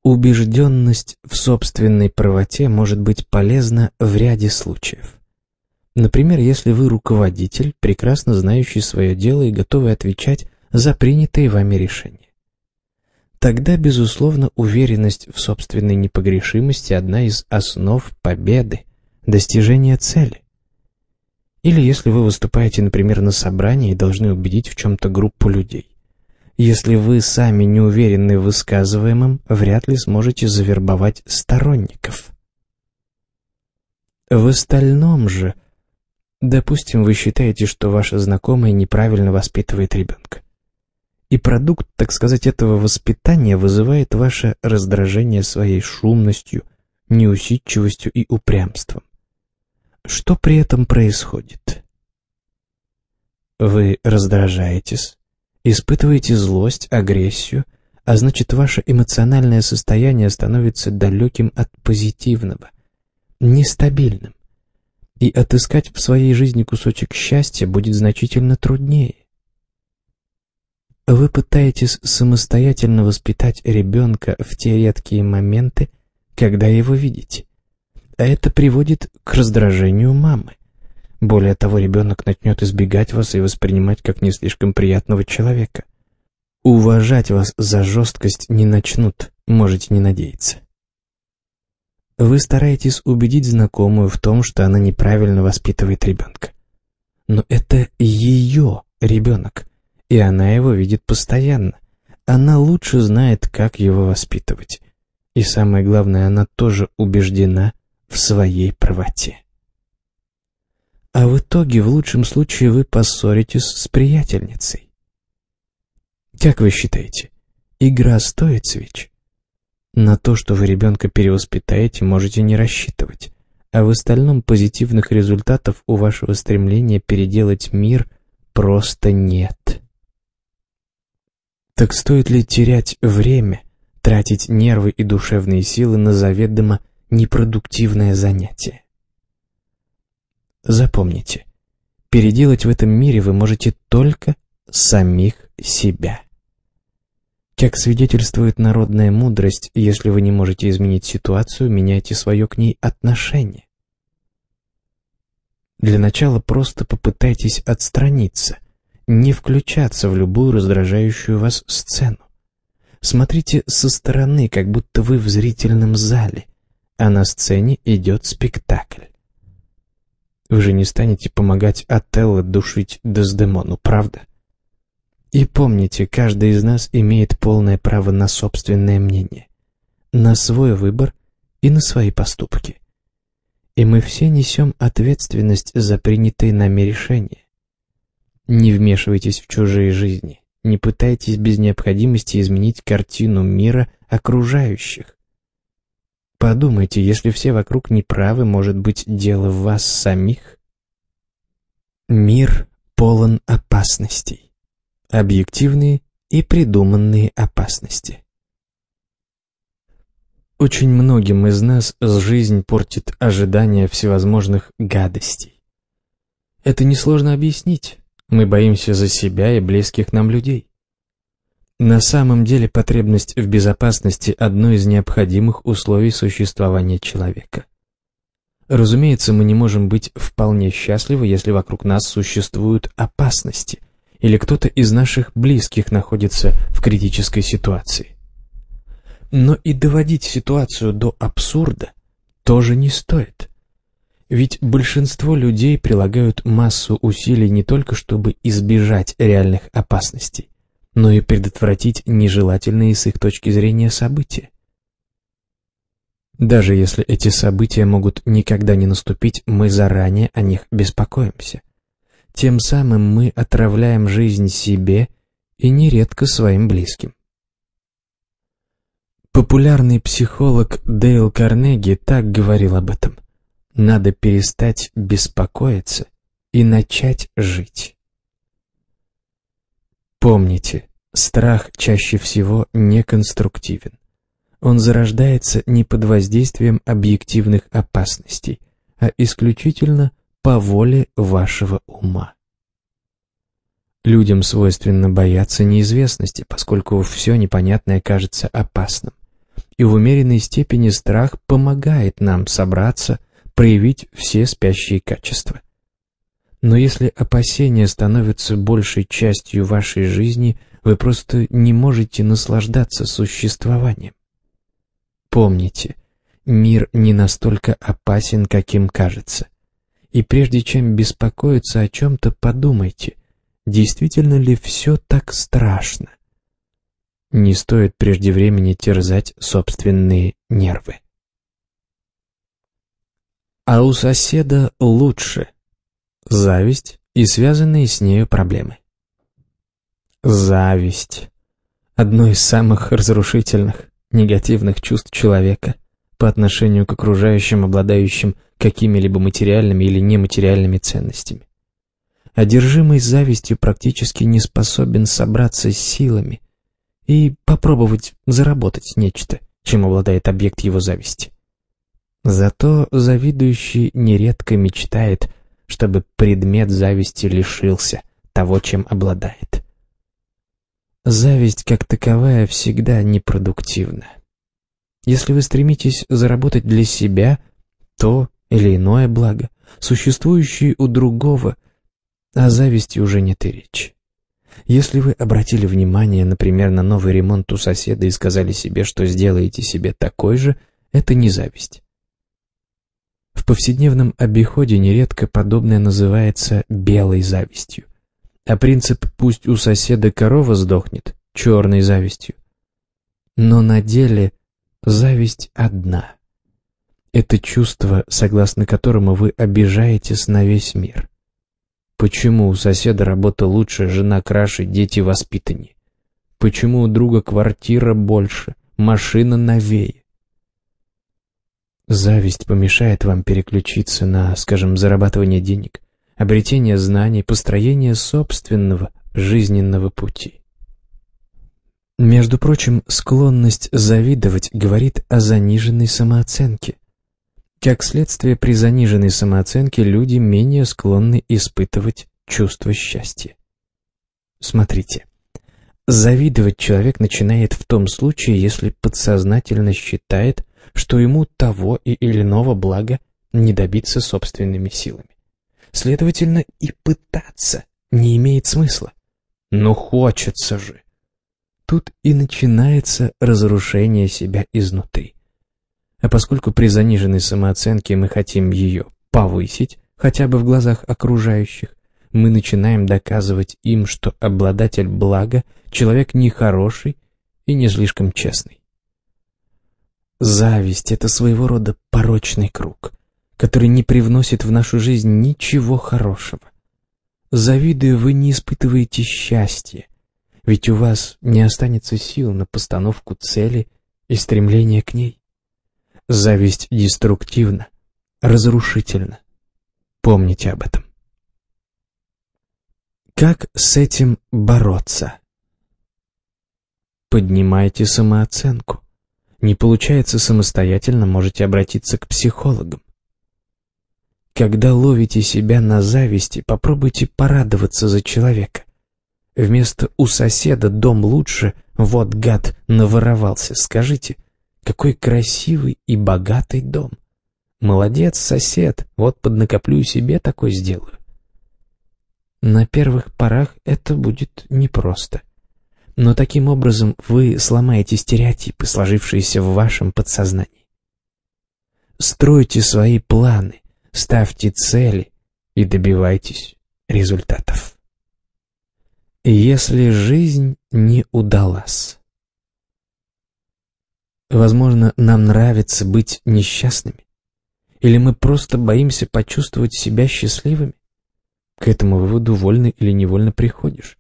Убежденность в собственной правоте может быть полезна в ряде случаев. Например, если вы руководитель, прекрасно знающий свое дело и готовый отвечать за принятые вами решения. Тогда, безусловно, уверенность в собственной непогрешимости – одна из основ победы, достижения цели. Или если вы выступаете, например, на собрании и должны убедить в чем-то группу людей. Если вы сами не уверены в высказываемом, вряд ли сможете завербовать сторонников. В остальном же, допустим, вы считаете, что ваша знакомая неправильно воспитывает ребенка. И продукт, так сказать, этого воспитания вызывает ваше раздражение своей шумностью, неусидчивостью и упрямством. Что при этом происходит? Вы раздражаетесь, испытываете злость, агрессию, а значит, ваше эмоциональное состояние становится далеким от позитивного, нестабильным. И отыскать в своей жизни кусочек счастья будет значительно труднее. Вы пытаетесь самостоятельно воспитать ребенка в те редкие моменты, когда его видите а это приводит к раздражению мамы. Более того, ребенок начнет избегать вас и воспринимать как не слишком приятного человека. Уважать вас за жесткость не начнут, можете не надеяться. Вы стараетесь убедить знакомую в том, что она неправильно воспитывает ребенка. Но это ее ребенок, и она его видит постоянно. Она лучше знает, как его воспитывать. И самое главное, она тоже убеждена, в своей правоте. А в итоге, в лучшем случае, вы поссоритесь с приятельницей. Как вы считаете, игра стоит свеч? На то, что вы ребенка перевоспитаете, можете не рассчитывать, а в остальном позитивных результатов у вашего стремления переделать мир просто нет. Так стоит ли терять время, тратить нервы и душевные силы на заведомо непродуктивное занятие. Запомните, переделать в этом мире вы можете только самих себя. Как свидетельствует народная мудрость, если вы не можете изменить ситуацию, меняйте свое к ней отношение. Для начала просто попытайтесь отстраниться, не включаться в любую раздражающую вас сцену. Смотрите со стороны, как будто вы в зрительном зале а на сцене идет спектакль. Вы же не станете помогать Отелло душить Дездемону, правда? И помните, каждый из нас имеет полное право на собственное мнение, на свой выбор и на свои поступки. И мы все несем ответственность за принятые нами решения. Не вмешивайтесь в чужие жизни, не пытайтесь без необходимости изменить картину мира окружающих. Подумайте, если все вокруг неправы, может быть, дело в вас самих? Мир полон опасностей. Объективные и придуманные опасности. Очень многим из нас жизнь портит ожидания всевозможных гадостей. Это несложно объяснить. Мы боимся за себя и близких нам людей. На самом деле потребность в безопасности – одно из необходимых условий существования человека. Разумеется, мы не можем быть вполне счастливы, если вокруг нас существуют опасности, или кто-то из наших близких находится в критической ситуации. Но и доводить ситуацию до абсурда тоже не стоит. Ведь большинство людей прилагают массу усилий не только чтобы избежать реальных опасностей, но и предотвратить нежелательные с их точки зрения события. Даже если эти события могут никогда не наступить, мы заранее о них беспокоимся. Тем самым мы отравляем жизнь себе и нередко своим близким. Популярный психолог Дейл Карнеги так говорил об этом. Надо перестать беспокоиться и начать жить. Помните, Страх чаще всего неконструктивен. Он зарождается не под воздействием объективных опасностей, а исключительно по воле вашего ума. Людям свойственно бояться неизвестности, поскольку все непонятное кажется опасным. И в умеренной степени страх помогает нам собраться, проявить все спящие качества. Но если опасения становятся большей частью вашей жизни – вы просто не можете наслаждаться существованием. Помните, мир не настолько опасен, каким кажется. И прежде чем беспокоиться о чем-то, подумайте, действительно ли все так страшно. Не стоит преждевременно терзать собственные нервы. А у соседа лучше. Зависть и связанные с нею проблемы зависть. Одно из самых разрушительных, негативных чувств человека по отношению к окружающим, обладающим какими-либо материальными или нематериальными ценностями. Одержимый завистью практически не способен собраться с силами и попробовать заработать нечто, чем обладает объект его зависти. Зато завидующий нередко мечтает, чтобы предмет зависти лишился того, чем обладает. Зависть как таковая всегда непродуктивна. Если вы стремитесь заработать для себя то или иное благо, существующее у другого, о зависти уже нет и речи. Если вы обратили внимание, например, на новый ремонт у соседа и сказали себе, что сделаете себе такой же, это не зависть. В повседневном обиходе нередко подобное называется «белой завистью» а принцип «пусть у соседа корова сдохнет» черной завистью. Но на деле зависть одна. Это чувство, согласно которому вы обижаетесь на весь мир. Почему у соседа работа лучше, жена краше, дети воспитаннее? Почему у друга квартира больше, машина новее? Зависть помешает вам переключиться на, скажем, зарабатывание денег, обретение знаний, построение собственного жизненного пути. Между прочим, склонность завидовать говорит о заниженной самооценке. Как следствие, при заниженной самооценке люди менее склонны испытывать чувство счастья. Смотрите. Завидовать человек начинает в том случае, если подсознательно считает, что ему того и или иного блага не добиться собственными силами. Следовательно, и пытаться не имеет смысла. Но хочется же. Тут и начинается разрушение себя изнутри. А поскольку при заниженной самооценке мы хотим ее повысить, хотя бы в глазах окружающих, мы начинаем доказывать им, что обладатель блага – человек нехороший и не слишком честный. Зависть – это своего рода порочный круг который не привносит в нашу жизнь ничего хорошего. Завидуя, вы не испытываете счастья, ведь у вас не останется сил на постановку цели и стремление к ней. Зависть деструктивна, разрушительна. Помните об этом. Как с этим бороться? Поднимайте самооценку. Не получается самостоятельно, можете обратиться к психологам. Когда ловите себя на зависти, попробуйте порадоваться за человека. Вместо «у соседа дом лучше», «вот гад наворовался», скажите «какой красивый и богатый дом». «Молодец, сосед, вот поднакоплю себе такой сделаю». На первых порах это будет непросто. Но таким образом вы сломаете стереотипы, сложившиеся в вашем подсознании. Стройте свои планы, ставьте цели и добивайтесь результатов. Если жизнь не удалась. Возможно, нам нравится быть несчастными. Или мы просто боимся почувствовать себя счастливыми? К этому выводу вольно или невольно приходишь.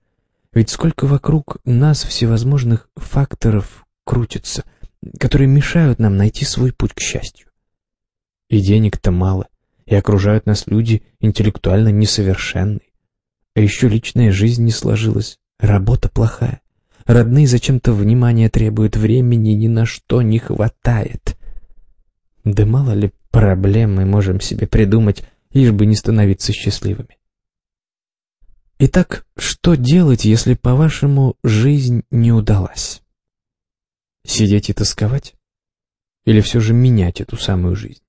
Ведь сколько вокруг нас всевозможных факторов крутится, которые мешают нам найти свой путь к счастью. И денег-то мало, и окружают нас люди интеллектуально несовершенные. А еще личная жизнь не сложилась, работа плохая. Родные зачем-то внимание требуют, времени ни на что не хватает. Да мало ли проблем мы можем себе придумать, лишь бы не становиться счастливыми. Итак, что делать, если, по-вашему, жизнь не удалась? Сидеть и тосковать? Или все же менять эту самую жизнь?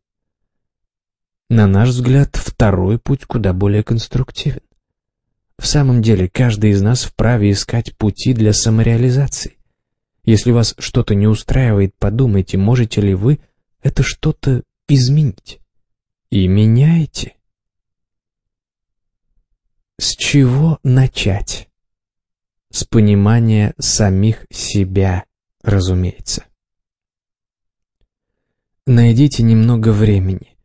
На наш взгляд, второй путь куда более конструктивен. В самом деле, каждый из нас вправе искать пути для самореализации. Если вас что-то не устраивает, подумайте, можете ли вы это что-то изменить. И меняйте. С чего начать? С понимания самих себя, разумеется. Найдите немного времени.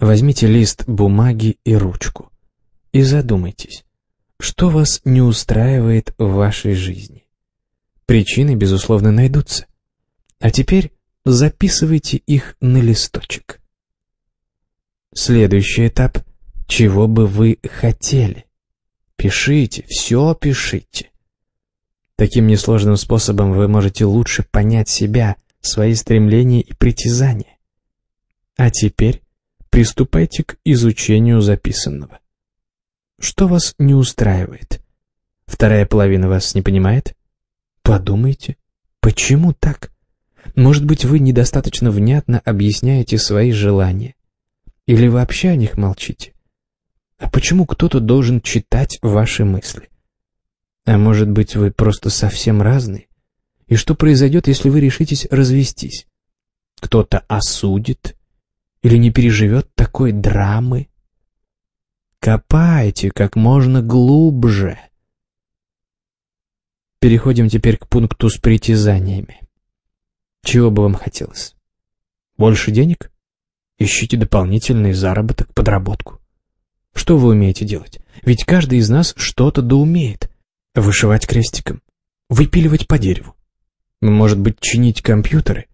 Возьмите лист бумаги и ручку и задумайтесь, что вас не устраивает в вашей жизни. Причины, безусловно, найдутся. А теперь записывайте их на листочек. Следующий этап – чего бы вы хотели? Пишите, все пишите. Таким несложным способом вы можете лучше понять себя, свои стремления и притязания. А теперь приступайте к изучению записанного. Что вас не устраивает? Вторая половина вас не понимает? Подумайте, почему так? Может быть, вы недостаточно внятно объясняете свои желания? Или вообще о них молчите? А почему кто-то должен читать ваши мысли? А может быть, вы просто совсем разные? И что произойдет, если вы решитесь развестись? Кто-то осудит, или не переживет такой драмы. Копайте как можно глубже. Переходим теперь к пункту с притязаниями. Чего бы вам хотелось? Больше денег? Ищите дополнительный заработок, подработку. Что вы умеете делать? Ведь каждый из нас что-то да умеет. Вышивать крестиком, выпиливать по дереву. Может быть, чинить компьютеры,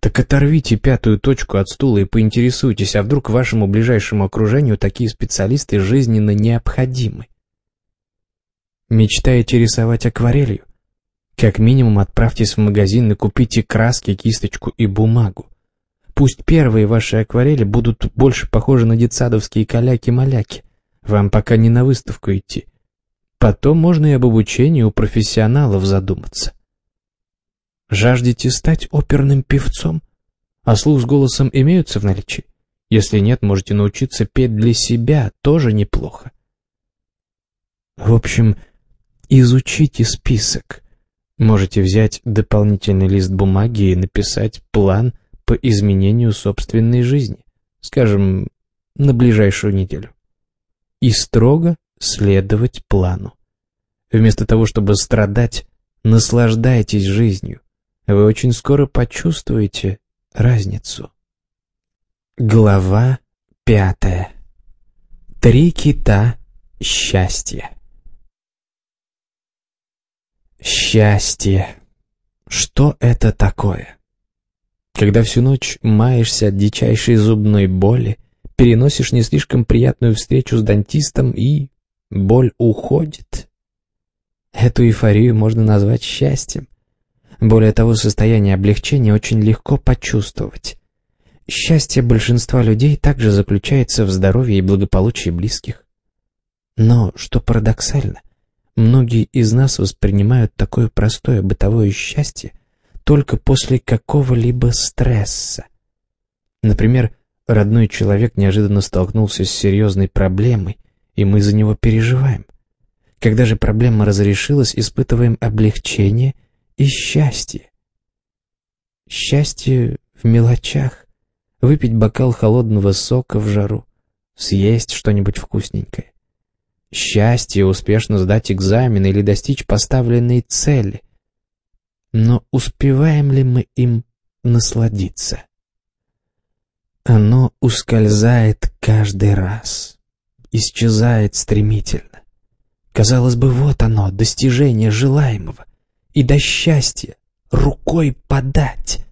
так оторвите пятую точку от стула и поинтересуйтесь, а вдруг вашему ближайшему окружению такие специалисты жизненно необходимы? Мечтаете рисовать акварелью? Как минимум отправьтесь в магазин и купите краски, кисточку и бумагу. Пусть первые ваши акварели будут больше похожи на детсадовские каляки-маляки. Вам пока не на выставку идти. Потом можно и об обучении у профессионалов задуматься. Жаждете стать оперным певцом? А слух с голосом имеются в наличии? Если нет, можете научиться петь для себя, тоже неплохо. В общем, изучите список. Можете взять дополнительный лист бумаги и написать план по изменению собственной жизни, скажем, на ближайшую неделю. И строго следовать плану. Вместо того, чтобы страдать, наслаждайтесь жизнью вы очень скоро почувствуете разницу. Глава пятая. Три кита счастья. Счастье. Что это такое? Когда всю ночь маешься от дичайшей зубной боли, переносишь не слишком приятную встречу с дантистом и боль уходит. Эту эйфорию можно назвать счастьем. Более того, состояние облегчения очень легко почувствовать. Счастье большинства людей также заключается в здоровье и благополучии близких. Но, что парадоксально, многие из нас воспринимают такое простое бытовое счастье только после какого-либо стресса. Например, родной человек неожиданно столкнулся с серьезной проблемой, и мы за него переживаем. Когда же проблема разрешилась, испытываем облегчение – и счастье. Счастье в мелочах. Выпить бокал холодного сока в жару. Съесть что-нибудь вкусненькое. Счастье успешно сдать экзамен или достичь поставленной цели. Но успеваем ли мы им насладиться? Оно ускользает каждый раз. Исчезает стремительно. Казалось бы, вот оно, достижение желаемого и до счастья рукой подать.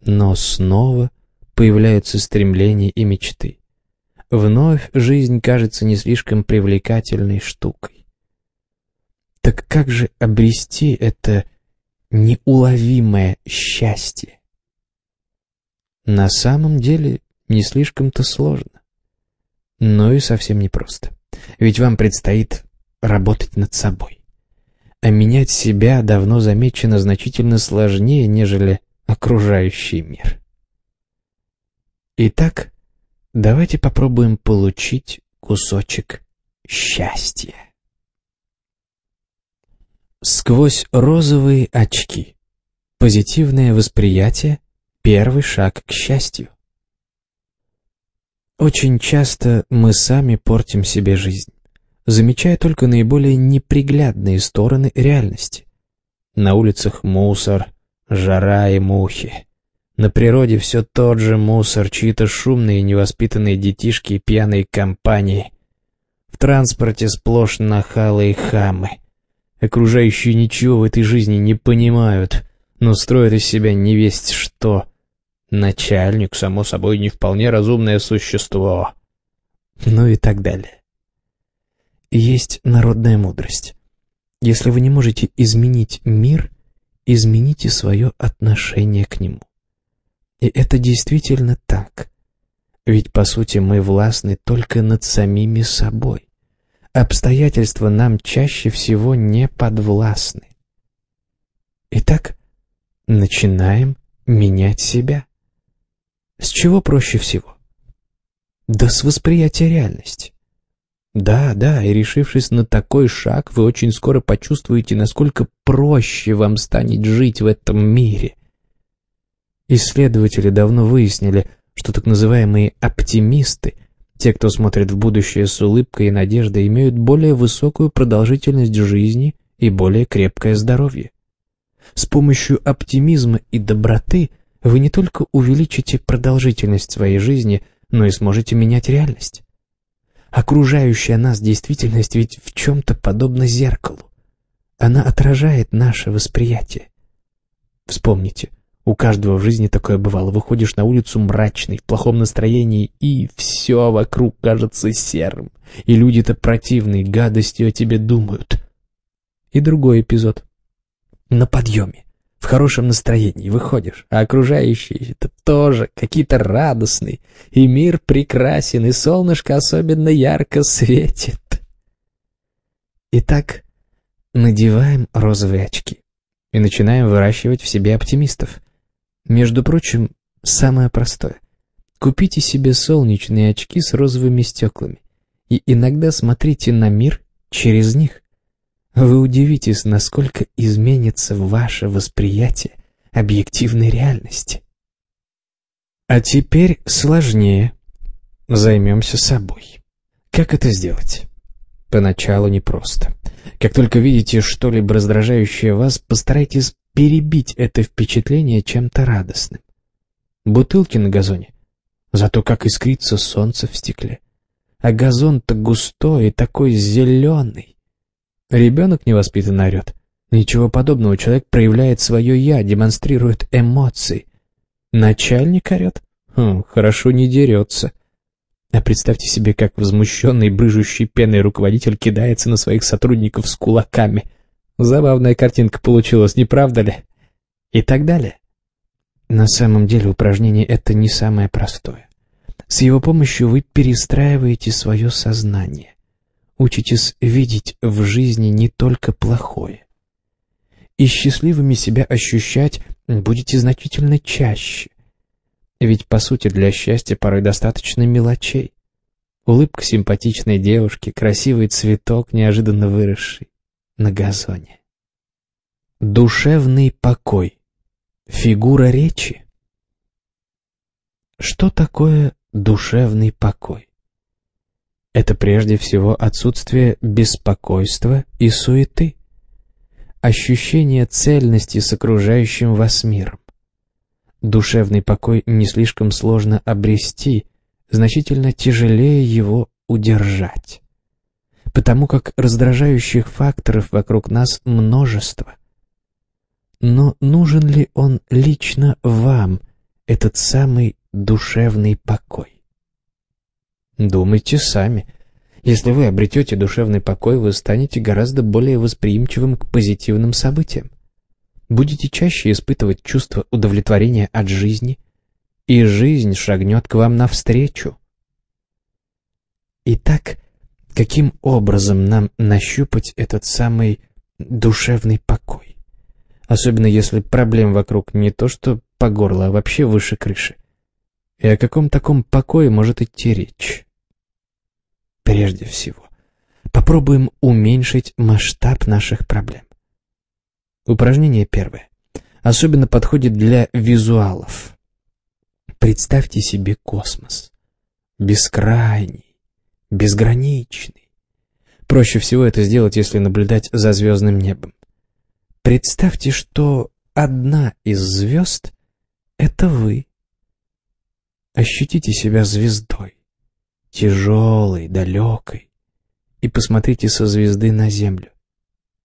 Но снова появляются стремления и мечты. Вновь жизнь кажется не слишком привлекательной штукой. Так как же обрести это неуловимое счастье? На самом деле не слишком-то сложно, но и совсем непросто. Ведь вам предстоит работать над собой а менять себя давно замечено значительно сложнее, нежели окружающий мир. Итак, давайте попробуем получить кусочек счастья. Сквозь розовые очки. Позитивное восприятие – первый шаг к счастью. Очень часто мы сами портим себе жизнь замечая только наиболее неприглядные стороны реальности. На улицах мусор, жара и мухи. На природе все тот же мусор, чьи-то шумные невоспитанные детишки и пьяные компании. В транспорте сплошь нахалы и хамы. Окружающие ничего в этой жизни не понимают, но строят из себя невесть что. Начальник, само собой, не вполне разумное существо. Ну и так далее есть народная мудрость. Если вы не можете изменить мир, измените свое отношение к нему. И это действительно так. Ведь, по сути, мы властны только над самими собой. Обстоятельства нам чаще всего не подвластны. Итак, начинаем менять себя. С чего проще всего? Да с восприятия реальности. Да, да, и решившись на такой шаг, вы очень скоро почувствуете, насколько проще вам станет жить в этом мире. Исследователи давно выяснили, что так называемые «оптимисты» Те, кто смотрит в будущее с улыбкой и надеждой, имеют более высокую продолжительность жизни и более крепкое здоровье. С помощью оптимизма и доброты вы не только увеличите продолжительность своей жизни, но и сможете менять реальность. Окружающая нас действительность ведь в чем-то подобна зеркалу. Она отражает наше восприятие. Вспомните, у каждого в жизни такое бывало. Выходишь на улицу мрачный, в плохом настроении, и все вокруг кажется серым. И люди-то противные, гадостью о тебе думают. И другой эпизод. На подъеме в хорошем настроении выходишь, а окружающие это тоже какие-то радостные, и мир прекрасен, и солнышко особенно ярко светит. Итак, надеваем розовые очки и начинаем выращивать в себе оптимистов. Между прочим, самое простое. Купите себе солнечные очки с розовыми стеклами и иногда смотрите на мир через них. Вы удивитесь, насколько изменится ваше восприятие объективной реальности. А теперь сложнее. Займемся собой. Как это сделать? Поначалу непросто. Как только видите что-либо раздражающее вас, постарайтесь перебить это впечатление чем-то радостным. Бутылки на газоне. Зато как искрится солнце в стекле. А газон-то густой и такой зеленый. Ребенок невоспитанно орет. Ничего подобного. Человек проявляет свое «я», демонстрирует эмоции. Начальник орет? Хм, хорошо не дерется. А представьте себе, как возмущенный, брыжущий пеной руководитель кидается на своих сотрудников с кулаками. Забавная картинка получилась, не правда ли? И так далее. На самом деле упражнение это не самое простое. С его помощью вы перестраиваете свое сознание учитесь видеть в жизни не только плохое. И счастливыми себя ощущать будете значительно чаще. Ведь, по сути, для счастья порой достаточно мелочей. Улыбка симпатичной девушки, красивый цветок, неожиданно выросший, на газоне. Душевный покой. Фигура речи. Что такое душевный покой? это прежде всего отсутствие беспокойства и суеты, ощущение цельности с окружающим вас миром. Душевный покой не слишком сложно обрести, значительно тяжелее его удержать. Потому как раздражающих факторов вокруг нас множество. Но нужен ли он лично вам, этот самый душевный покой? Думайте сами. Если вы обретете душевный покой, вы станете гораздо более восприимчивым к позитивным событиям. Будете чаще испытывать чувство удовлетворения от жизни, и жизнь шагнет к вам навстречу. Итак, каким образом нам нащупать этот самый душевный покой? Особенно если проблем вокруг не то что по горло, а вообще выше крыши. И о каком таком покое может идти речь? прежде всего. Попробуем уменьшить масштаб наших проблем. Упражнение первое. Особенно подходит для визуалов. Представьте себе космос. Бескрайний, безграничный. Проще всего это сделать, если наблюдать за звездным небом. Представьте, что одна из звезд — это вы. Ощутите себя звездой тяжелой, далекой, и посмотрите со звезды на землю.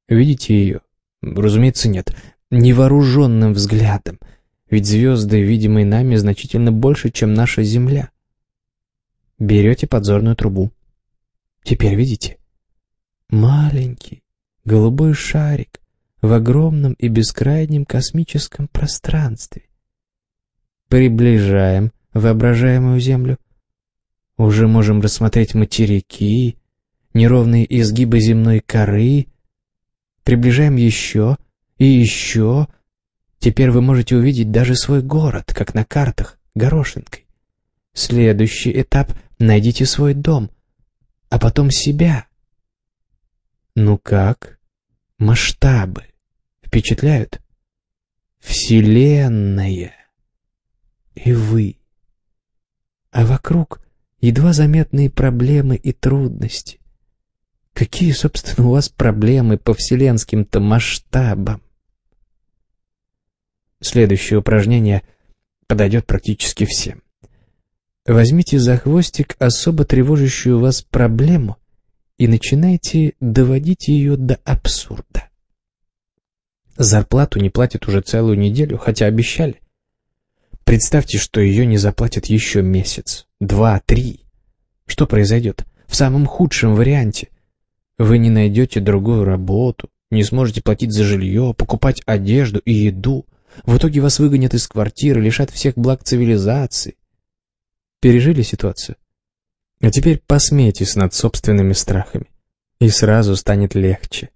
Видите ее? Разумеется, нет. Невооруженным взглядом. Ведь звезды, видимые нами, значительно больше, чем наша Земля. Берете подзорную трубу. Теперь видите? Маленький, голубой шарик в огромном и бескрайнем космическом пространстве. Приближаем воображаемую Землю уже можем рассмотреть материки, неровные изгибы земной коры. Приближаем еще и еще. Теперь вы можете увидеть даже свой город, как на картах, горошинкой. Следующий этап — найдите свой дом, а потом себя. Ну как? Масштабы. Впечатляют? Вселенная. И вы. А вокруг едва заметные проблемы и трудности. Какие, собственно, у вас проблемы по вселенским-то масштабам? Следующее упражнение подойдет практически всем. Возьмите за хвостик особо тревожащую вас проблему и начинайте доводить ее до абсурда. Зарплату не платят уже целую неделю, хотя обещали. Представьте, что ее не заплатят еще месяц, два, три. Что произойдет? В самом худшем варианте. Вы не найдете другую работу, не сможете платить за жилье, покупать одежду и еду. В итоге вас выгонят из квартиры, лишат всех благ цивилизации. Пережили ситуацию? А теперь посмейтесь над собственными страхами, и сразу станет легче.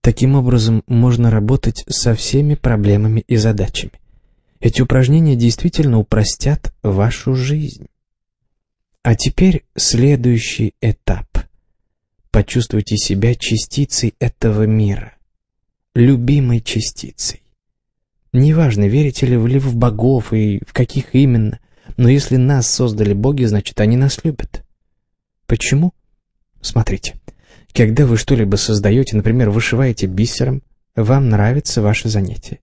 Таким образом, можно работать со всеми проблемами и задачами. Эти упражнения действительно упростят вашу жизнь. А теперь следующий этап. Почувствуйте себя частицей этого мира, любимой частицей. Неважно, верите ли вы в богов и в каких именно, но если нас создали боги, значит, они нас любят. Почему? Смотрите, когда вы что-либо создаете, например, вышиваете бисером, вам нравится ваше занятие.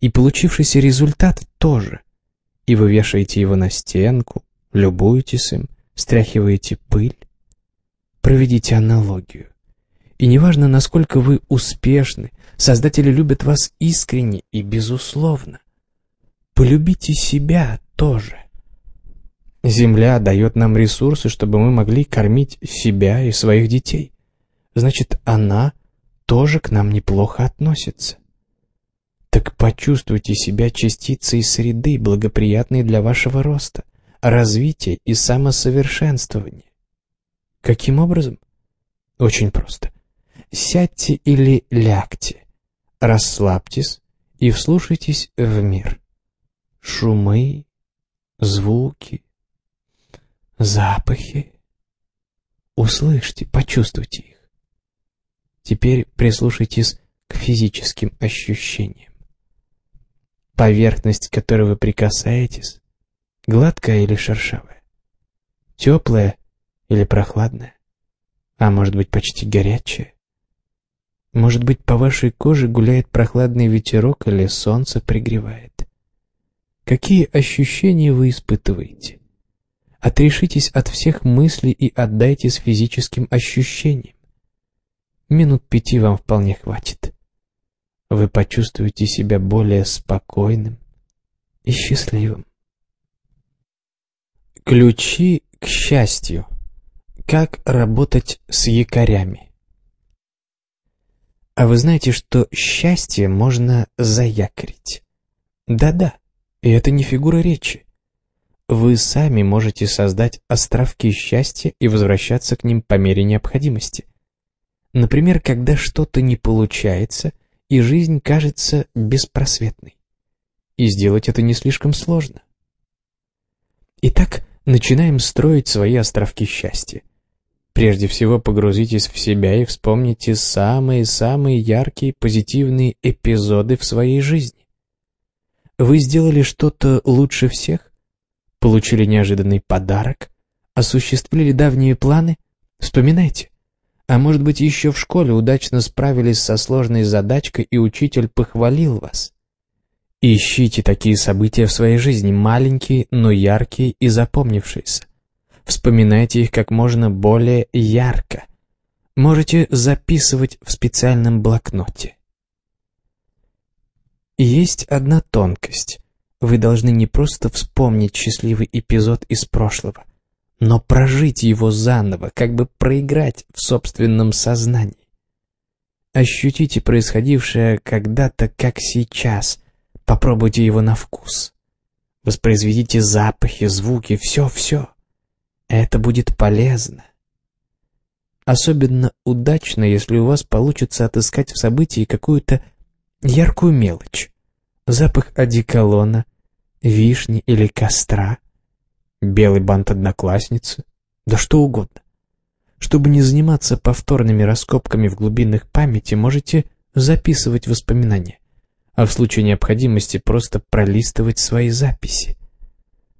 И получившийся результат тоже. И вы вешаете его на стенку, любуетесь им, стряхиваете пыль. Проведите аналогию. И неважно, насколько вы успешны, создатели любят вас искренне и безусловно. Полюбите себя тоже. Земля дает нам ресурсы, чтобы мы могли кормить себя и своих детей. Значит, она тоже к нам неплохо относится. Так почувствуйте себя частицей среды, благоприятной для вашего роста, развития и самосовершенствования. Каким образом? Очень просто. Сядьте или лягте, расслабьтесь и вслушайтесь в мир. Шумы, звуки, запахи. Услышьте, почувствуйте их. Теперь прислушайтесь к физическим ощущениям. Поверхность, к которой вы прикасаетесь, гладкая или шершавая, теплая или прохладная, а может быть почти горячая. Может быть, по вашей коже гуляет прохладный ветерок или солнце пригревает. Какие ощущения вы испытываете? Отрешитесь от всех мыслей и отдайтесь физическим ощущениям. Минут пяти вам вполне хватит вы почувствуете себя более спокойным и счастливым. Ключи к счастью. Как работать с якорями? А вы знаете, что счастье можно заякорить? Да-да, и это не фигура речи. Вы сами можете создать островки счастья и возвращаться к ним по мере необходимости. Например, когда что-то не получается – и жизнь кажется беспросветной. И сделать это не слишком сложно. Итак, начинаем строить свои островки счастья. Прежде всего погрузитесь в себя и вспомните самые-самые яркие позитивные эпизоды в своей жизни. Вы сделали что-то лучше всех? Получили неожиданный подарок? Осуществили давние планы? Вспоминайте. А может быть, еще в школе удачно справились со сложной задачкой, и учитель похвалил вас? Ищите такие события в своей жизни, маленькие, но яркие и запомнившиеся. Вспоминайте их как можно более ярко. Можете записывать в специальном блокноте. Есть одна тонкость. Вы должны не просто вспомнить счастливый эпизод из прошлого – но прожить его заново, как бы проиграть в собственном сознании. Ощутите происходившее когда-то, как сейчас. Попробуйте его на вкус. Воспроизведите запахи, звуки, все-все. Это будет полезно. Особенно удачно, если у вас получится отыскать в событии какую-то яркую мелочь. Запах одеколона, вишни или костра, белый бант одноклассницы, да что угодно. Чтобы не заниматься повторными раскопками в глубинах памяти, можете записывать воспоминания, а в случае необходимости просто пролистывать свои записи.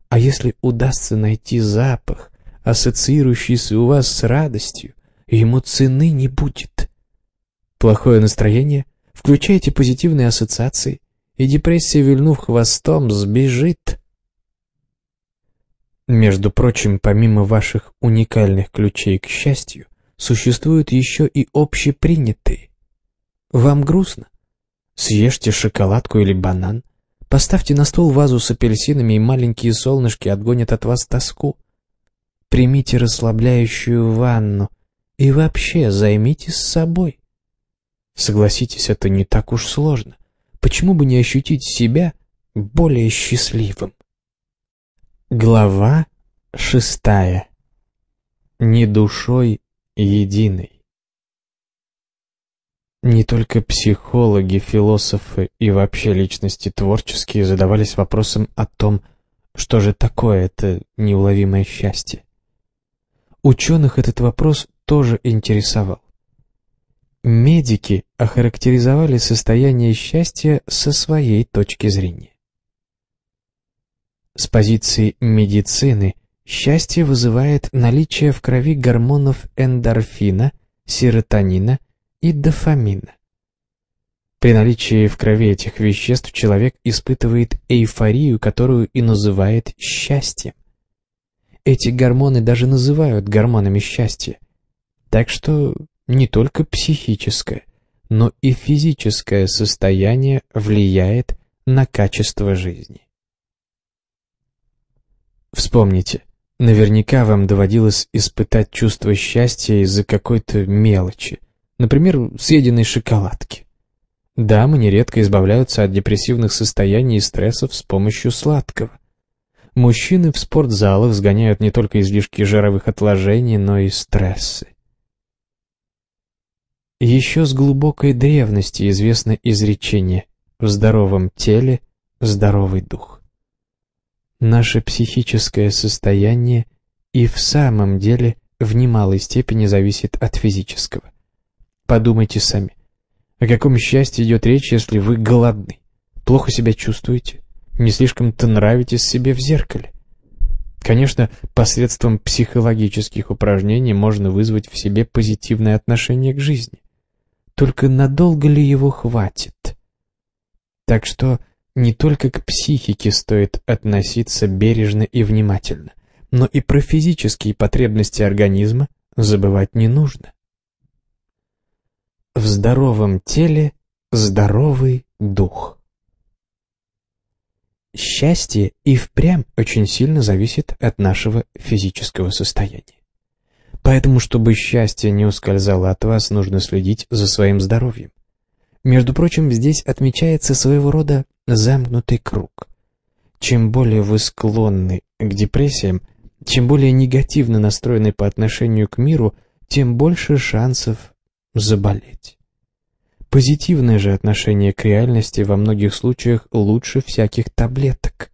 А если удастся найти запах, ассоциирующийся у вас с радостью, ему цены не будет. Плохое настроение? Включайте позитивные ассоциации, и депрессия, вильнув хвостом, сбежит. Между прочим, помимо ваших уникальных ключей к счастью, существуют еще и общепринятые. Вам грустно? Съешьте шоколадку или банан. Поставьте на стол вазу с апельсинами, и маленькие солнышки отгонят от вас тоску. Примите расслабляющую ванну и вообще займитесь собой. Согласитесь, это не так уж сложно. Почему бы не ощутить себя более счастливым? Глава шестая. Не душой единой. Не только психологи, философы и вообще личности творческие задавались вопросом о том, что же такое это неуловимое счастье. Ученых этот вопрос тоже интересовал. Медики охарактеризовали состояние счастья со своей точки зрения. С позиции медицины счастье вызывает наличие в крови гормонов эндорфина, серотонина и дофамина. При наличии в крови этих веществ человек испытывает эйфорию, которую и называет счастьем. Эти гормоны даже называют гормонами счастья. Так что не только психическое, но и физическое состояние влияет на качество жизни. Вспомните, наверняка вам доводилось испытать чувство счастья из-за какой-то мелочи, например, съеденной шоколадки. Дамы нередко избавляются от депрессивных состояний и стрессов с помощью сладкого. Мужчины в спортзалах сгоняют не только излишки жировых отложений, но и стрессы. Еще с глубокой древности известно изречение «в здоровом теле здоровый дух» наше психическое состояние и в самом деле в немалой степени зависит от физического. Подумайте сами, о каком счастье идет речь, если вы голодны, плохо себя чувствуете, не слишком-то нравитесь себе в зеркале? Конечно, посредством психологических упражнений можно вызвать в себе позитивное отношение к жизни. Только надолго ли его хватит? Так что не только к психике стоит относиться бережно и внимательно, но и про физические потребности организма забывать не нужно. В здоровом теле здоровый дух. Счастье и впрямь очень сильно зависит от нашего физического состояния. Поэтому, чтобы счастье не ускользало от вас, нужно следить за своим здоровьем. Между прочим, здесь отмечается своего рода замкнутый круг. Чем более вы склонны к депрессиям, чем более негативно настроены по отношению к миру, тем больше шансов заболеть. Позитивное же отношение к реальности во многих случаях лучше всяких таблеток.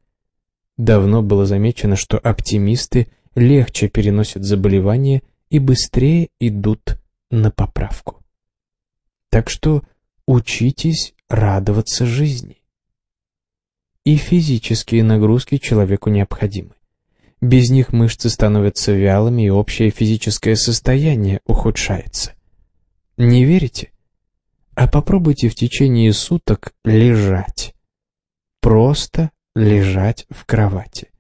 Давно было замечено, что оптимисты легче переносят заболевания и быстрее идут на поправку. Так что Учитесь радоваться жизни. И физические нагрузки человеку необходимы. Без них мышцы становятся вялыми и общее физическое состояние ухудшается. Не верите? А попробуйте в течение суток лежать. Просто лежать в кровати.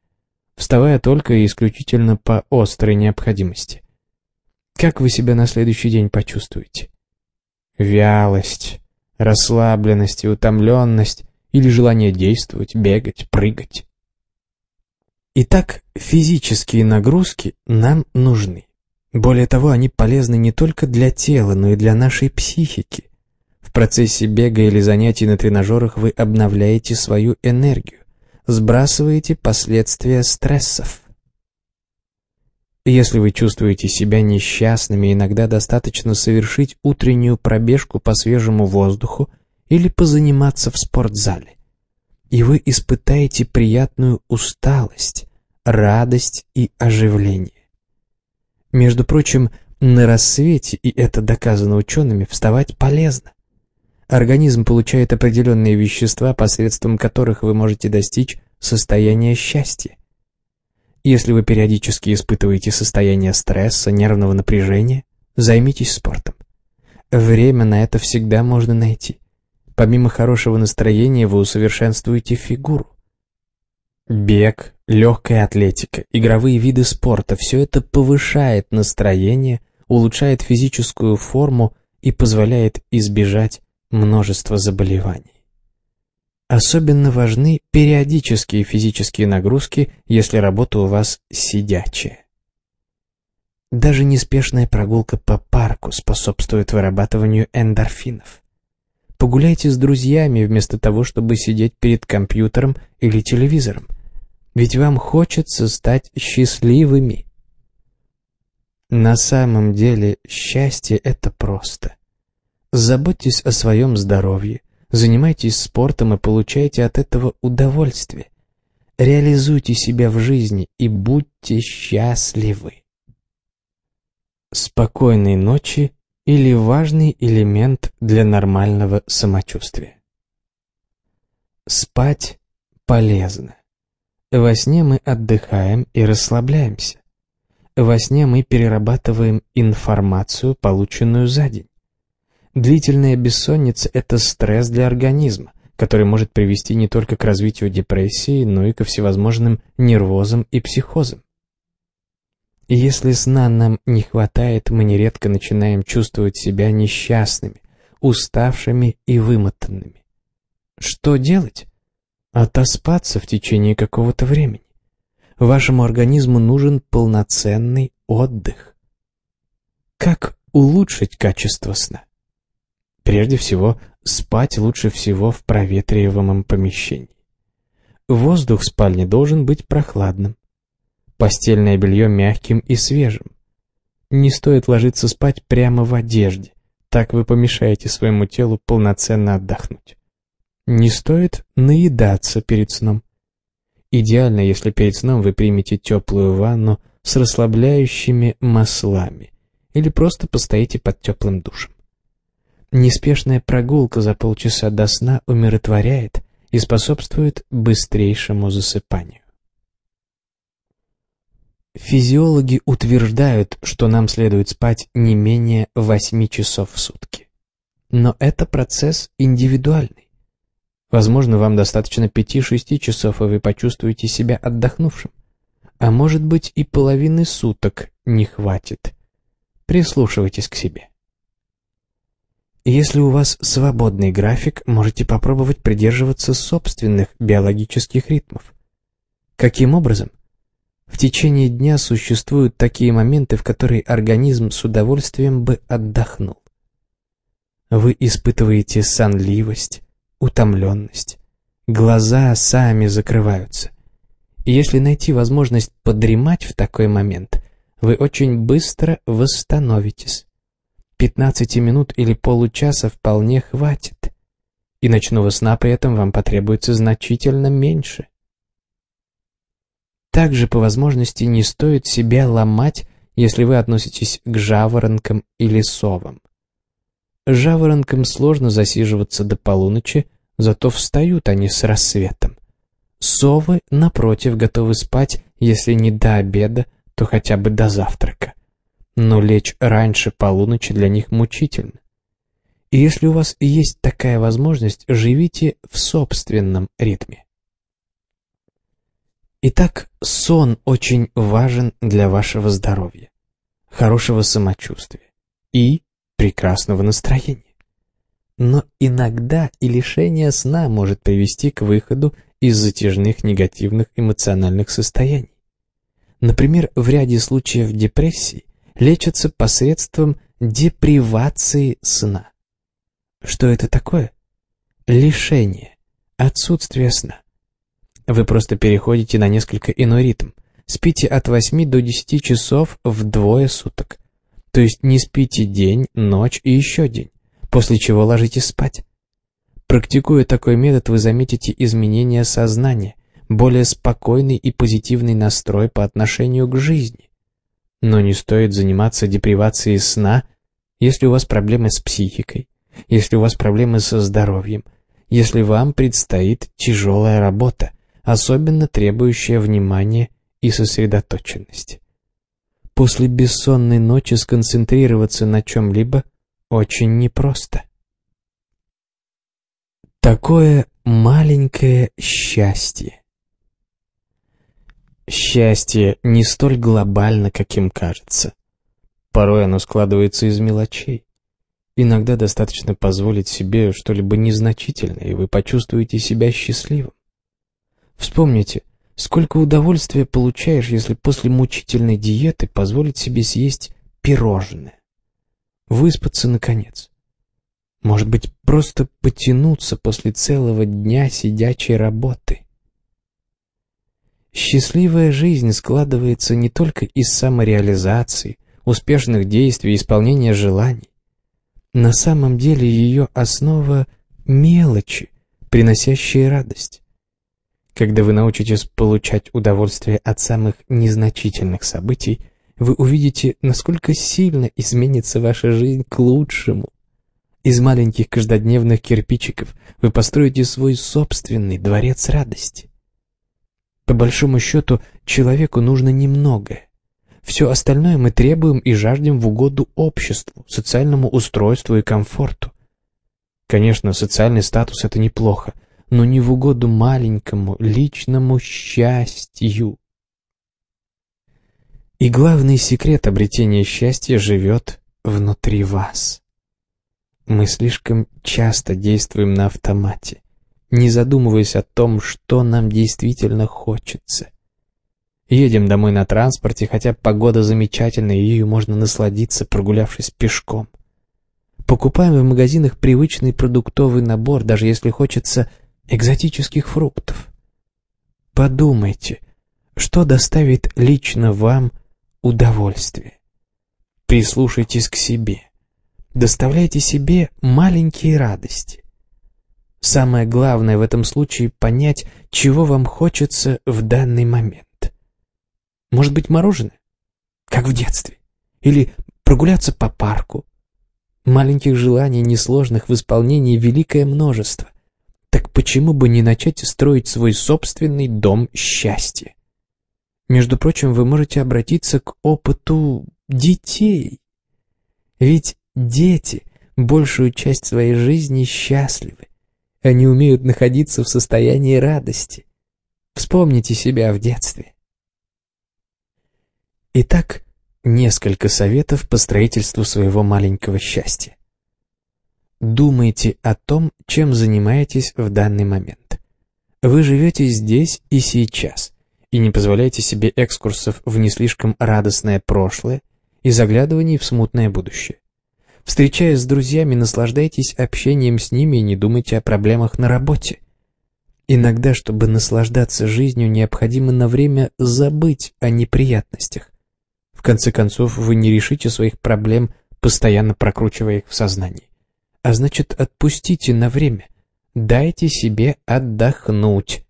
Вставая только и исключительно по острой необходимости. Как вы себя на следующий день почувствуете? Вялость, расслабленность и утомленность, или желание действовать, бегать, прыгать. Итак, физические нагрузки нам нужны. Более того, они полезны не только для тела, но и для нашей психики. В процессе бега или занятий на тренажерах вы обновляете свою энергию, сбрасываете последствия стрессов. Если вы чувствуете себя несчастными, иногда достаточно совершить утреннюю пробежку по свежему воздуху или позаниматься в спортзале. И вы испытаете приятную усталость, радость и оживление. Между прочим, на рассвете, и это доказано учеными, вставать полезно. Организм получает определенные вещества, посредством которых вы можете достичь состояния счастья. Если вы периодически испытываете состояние стресса, нервного напряжения, займитесь спортом. Время на это всегда можно найти. Помимо хорошего настроения вы усовершенствуете фигуру. Бег, легкая атлетика, игровые виды спорта – все это повышает настроение, улучшает физическую форму и позволяет избежать множества заболеваний. Особенно важны периодические физические нагрузки, если работа у вас сидячая. Даже неспешная прогулка по парку способствует вырабатыванию эндорфинов. Погуляйте с друзьями вместо того, чтобы сидеть перед компьютером или телевизором. Ведь вам хочется стать счастливыми. На самом деле счастье – это просто. Заботьтесь о своем здоровье – Занимайтесь спортом и получайте от этого удовольствие. Реализуйте себя в жизни и будьте счастливы. Спокойной ночи или важный элемент для нормального самочувствия. Спать полезно. Во сне мы отдыхаем и расслабляемся. Во сне мы перерабатываем информацию, полученную за день. Длительная бессонница – это стресс для организма, который может привести не только к развитию депрессии, но и ко всевозможным нервозам и психозам. И если сна нам не хватает, мы нередко начинаем чувствовать себя несчастными, уставшими и вымотанными. Что делать? Отоспаться в течение какого-то времени. Вашему организму нужен полноценный отдых. Как улучшить качество сна? Прежде всего, спать лучше всего в проветриваемом помещении. Воздух в спальне должен быть прохладным. Постельное белье мягким и свежим. Не стоит ложиться спать прямо в одежде, так вы помешаете своему телу полноценно отдохнуть. Не стоит наедаться перед сном. Идеально, если перед сном вы примете теплую ванну с расслабляющими маслами или просто постоите под теплым душем. Неспешная прогулка за полчаса до сна умиротворяет и способствует быстрейшему засыпанию. Физиологи утверждают, что нам следует спать не менее 8 часов в сутки. Но это процесс индивидуальный. Возможно, вам достаточно 5-6 часов, и вы почувствуете себя отдохнувшим. А может быть и половины суток не хватит. Прислушивайтесь к себе. Если у вас свободный график, можете попробовать придерживаться собственных биологических ритмов. Каким образом? В течение дня существуют такие моменты, в которые организм с удовольствием бы отдохнул. Вы испытываете сонливость, утомленность, глаза сами закрываются. Если найти возможность подремать в такой момент, вы очень быстро восстановитесь. Пятнадцати минут или получаса вполне хватит, и ночного сна при этом вам потребуется значительно меньше. Также, по возможности, не стоит себя ломать, если вы относитесь к жаворонкам или совам. Жаворонкам сложно засиживаться до полуночи, зато встают они с рассветом. Совы, напротив, готовы спать, если не до обеда, то хотя бы до завтрака но лечь раньше полуночи для них мучительно. И если у вас есть такая возможность, живите в собственном ритме. Итак, сон очень важен для вашего здоровья, хорошего самочувствия и прекрасного настроения. Но иногда и лишение сна может привести к выходу из затяжных негативных эмоциональных состояний. Например, в ряде случаев депрессии лечатся посредством депривации сна. Что это такое? Лишение, отсутствие сна. Вы просто переходите на несколько иной ритм. Спите от 8 до 10 часов вдвое суток. То есть не спите день, ночь и еще день, после чего ложитесь спать. Практикуя такой метод, вы заметите изменение сознания, более спокойный и позитивный настрой по отношению к жизни. Но не стоит заниматься депривацией сна, если у вас проблемы с психикой, если у вас проблемы со здоровьем, если вам предстоит тяжелая работа, особенно требующая внимания и сосредоточенности. После бессонной ночи сконцентрироваться на чем-либо очень непросто. Такое маленькое счастье. Счастье не столь глобально, каким кажется. Порой оно складывается из мелочей. Иногда достаточно позволить себе что-либо незначительное, и вы почувствуете себя счастливым. Вспомните, сколько удовольствия получаешь, если после мучительной диеты позволить себе съесть пирожное. Выспаться, наконец. Может быть, просто потянуться после целого дня сидячей работы. Счастливая жизнь складывается не только из самореализации, успешных действий, исполнения желаний. На самом деле ее основа – мелочи, приносящие радость. Когда вы научитесь получать удовольствие от самых незначительных событий, вы увидите, насколько сильно изменится ваша жизнь к лучшему. Из маленьких каждодневных кирпичиков вы построите свой собственный дворец радости. По большому счету, человеку нужно немногое. Все остальное мы требуем и жаждем в угоду обществу, социальному устройству и комфорту. Конечно, социальный статус – это неплохо, но не в угоду маленькому личному счастью. И главный секрет обретения счастья живет внутри вас. Мы слишком часто действуем на автомате не задумываясь о том, что нам действительно хочется. Едем домой на транспорте, хотя погода замечательная, и ею можно насладиться, прогулявшись пешком. Покупаем в магазинах привычный продуктовый набор, даже если хочется экзотических фруктов. Подумайте, что доставит лично вам удовольствие. Прислушайтесь к себе. Доставляйте себе маленькие радости. Самое главное в этом случае — понять, чего вам хочется в данный момент. Может быть, мороженое? Как в детстве. Или прогуляться по парку. Маленьких желаний, несложных в исполнении, великое множество. Так почему бы не начать строить свой собственный дом счастья? Между прочим, вы можете обратиться к опыту детей. Ведь дети большую часть своей жизни счастливы они умеют находиться в состоянии радости. Вспомните себя в детстве. Итак, несколько советов по строительству своего маленького счастья. Думайте о том, чем занимаетесь в данный момент. Вы живете здесь и сейчас, и не позволяйте себе экскурсов в не слишком радостное прошлое и заглядываний в смутное будущее. Встречаясь с друзьями, наслаждайтесь общением с ними и не думайте о проблемах на работе. Иногда, чтобы наслаждаться жизнью, необходимо на время забыть о неприятностях. В конце концов, вы не решите своих проблем, постоянно прокручивая их в сознании. А значит, отпустите на время. Дайте себе отдохнуть.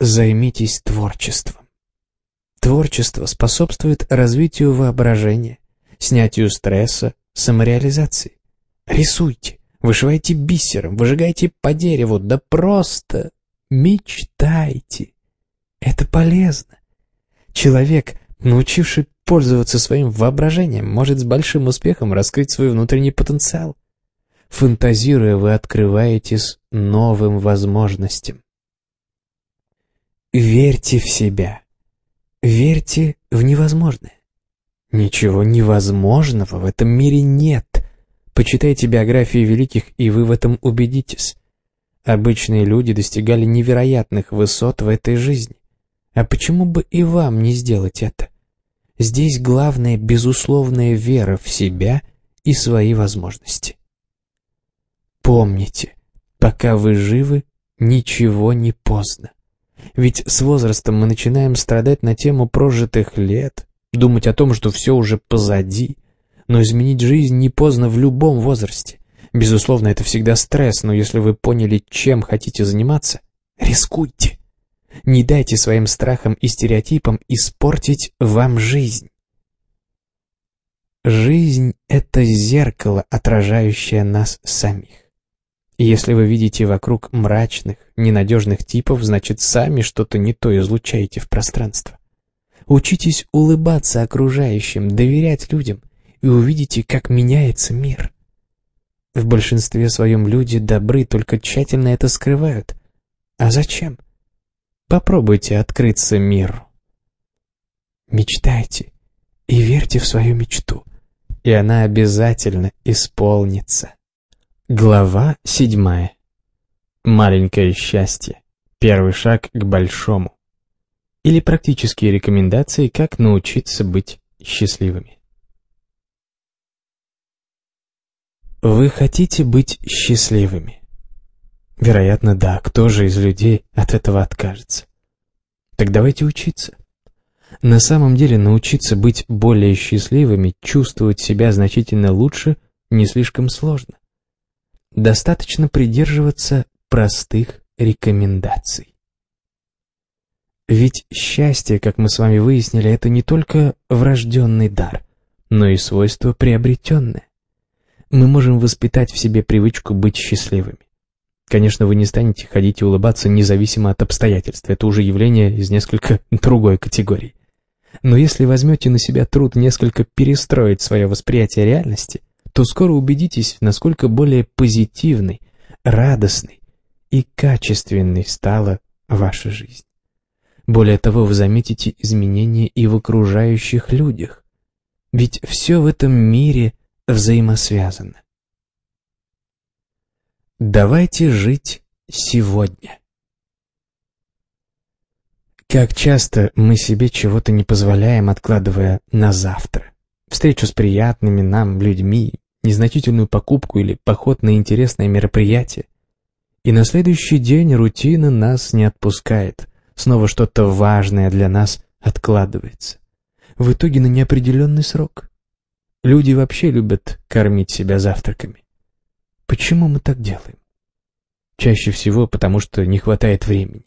Займитесь творчеством. Творчество способствует развитию воображения, снятию стресса, самореализации. Рисуйте, вышивайте бисером, выжигайте по дереву, да просто мечтайте. Это полезно. Человек, научивший пользоваться своим воображением, может с большим успехом раскрыть свой внутренний потенциал. Фантазируя, вы открываетесь новым возможностям. Верьте в себя. Верьте в невозможное. Ничего невозможного в этом мире нет. Почитайте биографии великих, и вы в этом убедитесь. Обычные люди достигали невероятных высот в этой жизни. А почему бы и вам не сделать это? Здесь главное безусловная вера в себя и свои возможности. Помните, пока вы живы, ничего не поздно. Ведь с возрастом мы начинаем страдать на тему прожитых лет, думать о том, что все уже позади. Но изменить жизнь не поздно в любом возрасте. Безусловно, это всегда стресс, но если вы поняли, чем хотите заниматься, рискуйте. Не дайте своим страхам и стереотипам испортить вам жизнь. Жизнь — это зеркало, отражающее нас самих. И если вы видите вокруг мрачных, ненадежных типов, значит, сами что-то не то излучаете в пространство. Учитесь улыбаться окружающим, доверять людям, и увидите, как меняется мир. В большинстве своем люди добры, только тщательно это скрывают. А зачем? Попробуйте открыться миру. Мечтайте и верьте в свою мечту, и она обязательно исполнится. Глава седьмая. Маленькое счастье. Первый шаг к большому или практические рекомендации, как научиться быть счастливыми. Вы хотите быть счастливыми? Вероятно, да. Кто же из людей от этого откажется? Так давайте учиться. На самом деле научиться быть более счастливыми, чувствовать себя значительно лучше не слишком сложно. Достаточно придерживаться простых рекомендаций. Ведь счастье, как мы с вами выяснили, это не только врожденный дар, но и свойство приобретенное. Мы можем воспитать в себе привычку быть счастливыми. Конечно, вы не станете ходить и улыбаться независимо от обстоятельств, это уже явление из несколько [LAUGHS] другой категории. Но если возьмете на себя труд несколько перестроить свое восприятие реальности, то скоро убедитесь, насколько более позитивной, радостной и качественной стала ваша жизнь. Более того, вы заметите изменения и в окружающих людях. Ведь все в этом мире взаимосвязано. Давайте жить сегодня. Как часто мы себе чего-то не позволяем, откладывая на завтра. Встречу с приятными нам людьми, незначительную покупку или поход на интересное мероприятие. И на следующий день рутина нас не отпускает. Снова что-то важное для нас откладывается. В итоге на неопределенный срок. Люди вообще любят кормить себя завтраками. Почему мы так делаем? Чаще всего потому, что не хватает времени.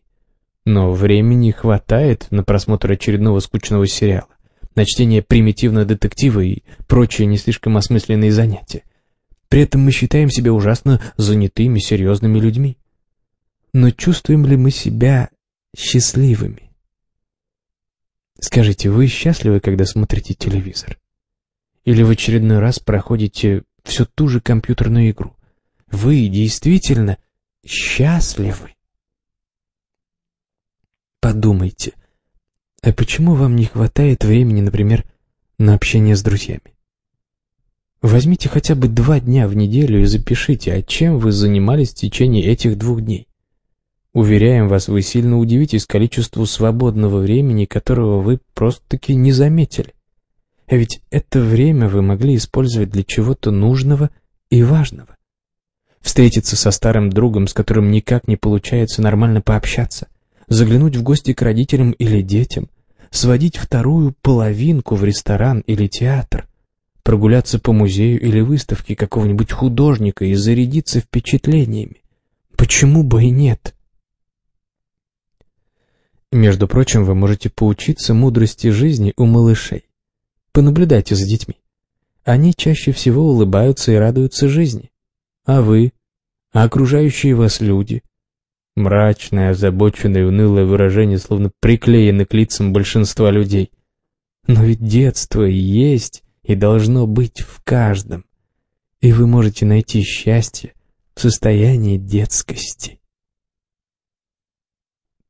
Но времени хватает на просмотр очередного скучного сериала, на чтение примитивного детектива и прочие не слишком осмысленные занятия. При этом мы считаем себя ужасно занятыми, серьезными людьми. Но чувствуем ли мы себя счастливыми. Скажите, вы счастливы, когда смотрите телевизор? Или в очередной раз проходите всю ту же компьютерную игру? Вы действительно счастливы? Подумайте, а почему вам не хватает времени, например, на общение с друзьями? Возьмите хотя бы два дня в неделю и запишите, а чем вы занимались в течение этих двух дней. Уверяем вас, вы сильно удивитесь количеству свободного времени, которого вы просто-таки не заметили. А ведь это время вы могли использовать для чего-то нужного и важного. Встретиться со старым другом, с которым никак не получается нормально пообщаться, заглянуть в гости к родителям или детям, сводить вторую половинку в ресторан или театр, прогуляться по музею или выставке какого-нибудь художника и зарядиться впечатлениями. Почему бы и нет? Между прочим, вы можете поучиться мудрости жизни у малышей. Понаблюдайте за детьми. Они чаще всего улыбаются и радуются жизни. А вы? А окружающие вас люди? Мрачное, озабоченное, унылое выражение словно приклеено к лицам большинства людей. Но ведь детство есть, и должно быть в каждом. И вы можете найти счастье в состоянии детскости.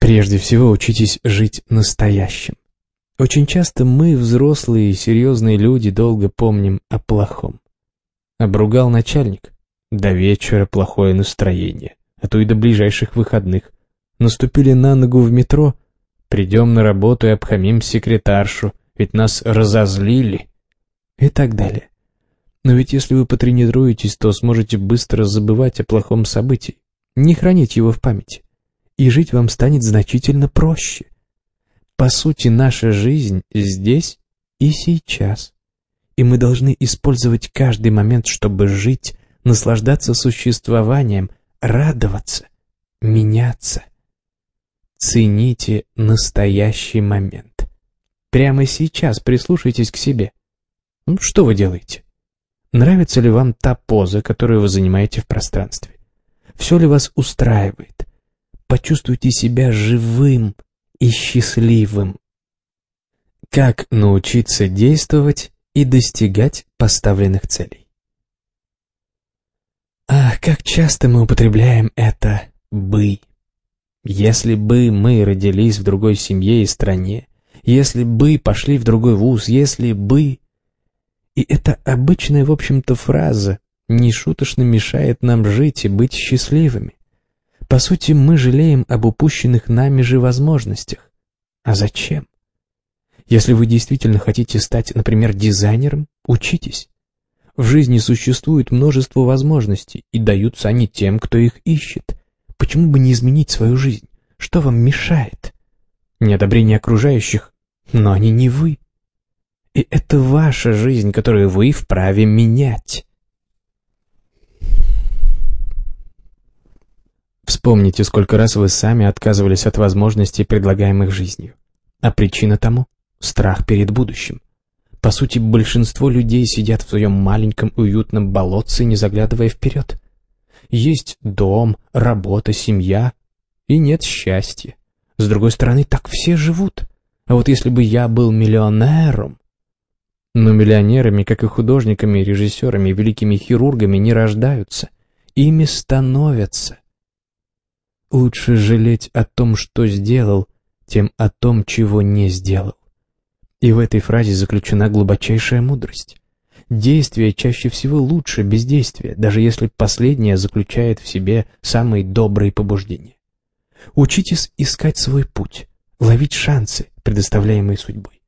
Прежде всего, учитесь жить настоящим. Очень часто мы, взрослые и серьезные люди, долго помним о плохом. Обругал начальник. До вечера плохое настроение, а то и до ближайших выходных. Наступили на ногу в метро, придем на работу и обхамим секретаршу, ведь нас разозлили. И так далее. Но ведь если вы потренируетесь, то сможете быстро забывать о плохом событии, не хранить его в памяти и жить вам станет значительно проще. По сути, наша жизнь здесь и сейчас. И мы должны использовать каждый момент, чтобы жить, наслаждаться существованием, радоваться, меняться. Цените настоящий момент. Прямо сейчас прислушайтесь к себе. Ну, что вы делаете? Нравится ли вам та поза, которую вы занимаете в пространстве? Все ли вас устраивает? Почувствуйте себя живым и счастливым. Как научиться действовать и достигать поставленных целей? Ах, как часто мы употребляем это «бы». Если бы мы родились в другой семье и стране, если бы пошли в другой вуз, если бы... И эта обычная, в общем-то, фраза нешуточно мешает нам жить и быть счастливыми. По сути, мы жалеем об упущенных нами же возможностях. А зачем? Если вы действительно хотите стать, например, дизайнером, учитесь. В жизни существует множество возможностей, и даются они тем, кто их ищет. Почему бы не изменить свою жизнь? Что вам мешает? Неодобрение окружающих, но они не вы. И это ваша жизнь, которую вы вправе менять. Вспомните, сколько раз вы сами отказывались от возможностей, предлагаемых жизнью. А причина тому – страх перед будущим. По сути, большинство людей сидят в своем маленьком уютном болотце, не заглядывая вперед. Есть дом, работа, семья, и нет счастья. С другой стороны, так все живут. А вот если бы я был миллионером... Но миллионерами, как и художниками, режиссерами, великими хирургами не рождаются. Ими становятся. Лучше жалеть о том, что сделал, чем о том, чего не сделал. И в этой фразе заключена глубочайшая мудрость. Действие чаще всего лучше бездействия, даже если последнее заключает в себе самые добрые побуждения. Учитесь искать свой путь, ловить шансы, предоставляемые судьбой.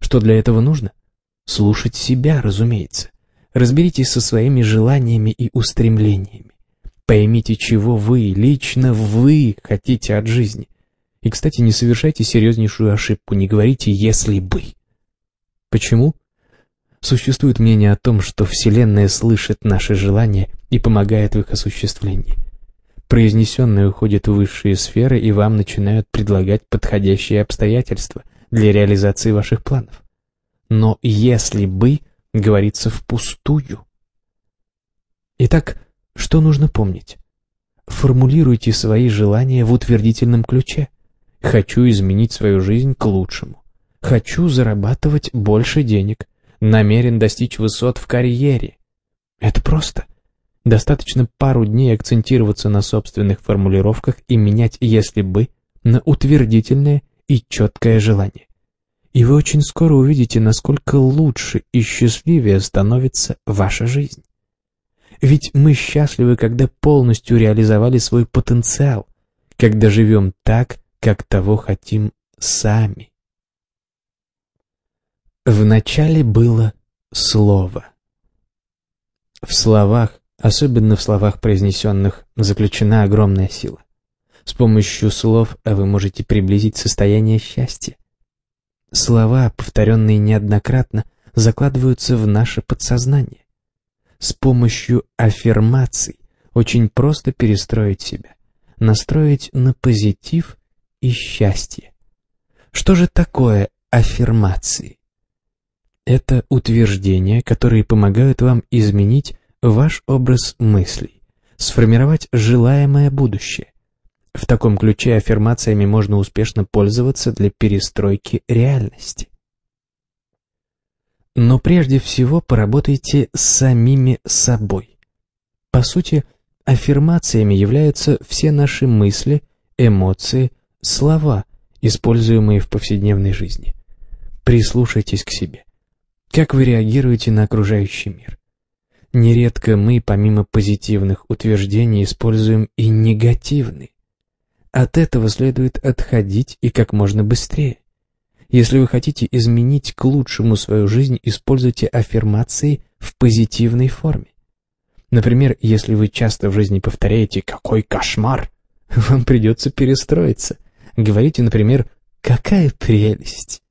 Что для этого нужно? Слушать себя, разумеется. Разберитесь со своими желаниями и устремлениями. Поймите, чего вы, лично вы хотите от жизни. И, кстати, не совершайте серьезнейшую ошибку, не говорите «если бы». Почему? Существует мнение о том, что Вселенная слышит наши желания и помогает в их осуществлении. Произнесенные уходят в высшие сферы и вам начинают предлагать подходящие обстоятельства для реализации ваших планов. Но «если бы» говорится впустую. Итак, что нужно помнить? Формулируйте свои желания в утвердительном ключе. Хочу изменить свою жизнь к лучшему. Хочу зарабатывать больше денег. Намерен достичь высот в карьере. Это просто. Достаточно пару дней акцентироваться на собственных формулировках и менять «если бы» на утвердительное и четкое желание. И вы очень скоро увидите, насколько лучше и счастливее становится ваша жизнь. Ведь мы счастливы, когда полностью реализовали свой потенциал, когда живем так, как того хотим сами. Вначале было слово. В словах, особенно в словах произнесенных, заключена огромная сила. С помощью слов а вы можете приблизить состояние счастья. Слова, повторенные неоднократно, закладываются в наше подсознание. С помощью аффирмаций очень просто перестроить себя, настроить на позитив и счастье. Что же такое аффирмации? Это утверждения, которые помогают вам изменить ваш образ мыслей, сформировать желаемое будущее. В таком ключе аффирмациями можно успешно пользоваться для перестройки реальности. Но прежде всего поработайте с самими собой. По сути, аффирмациями являются все наши мысли, эмоции, слова, используемые в повседневной жизни. Прислушайтесь к себе. Как вы реагируете на окружающий мир? Нередко мы, помимо позитивных утверждений, используем и негативные. От этого следует отходить и как можно быстрее. Если вы хотите изменить к лучшему свою жизнь, используйте аффирмации в позитивной форме. Например, если вы часто в жизни повторяете «какой кошмар», [LAUGHS] вам придется перестроиться. Говорите, например, «какая прелесть».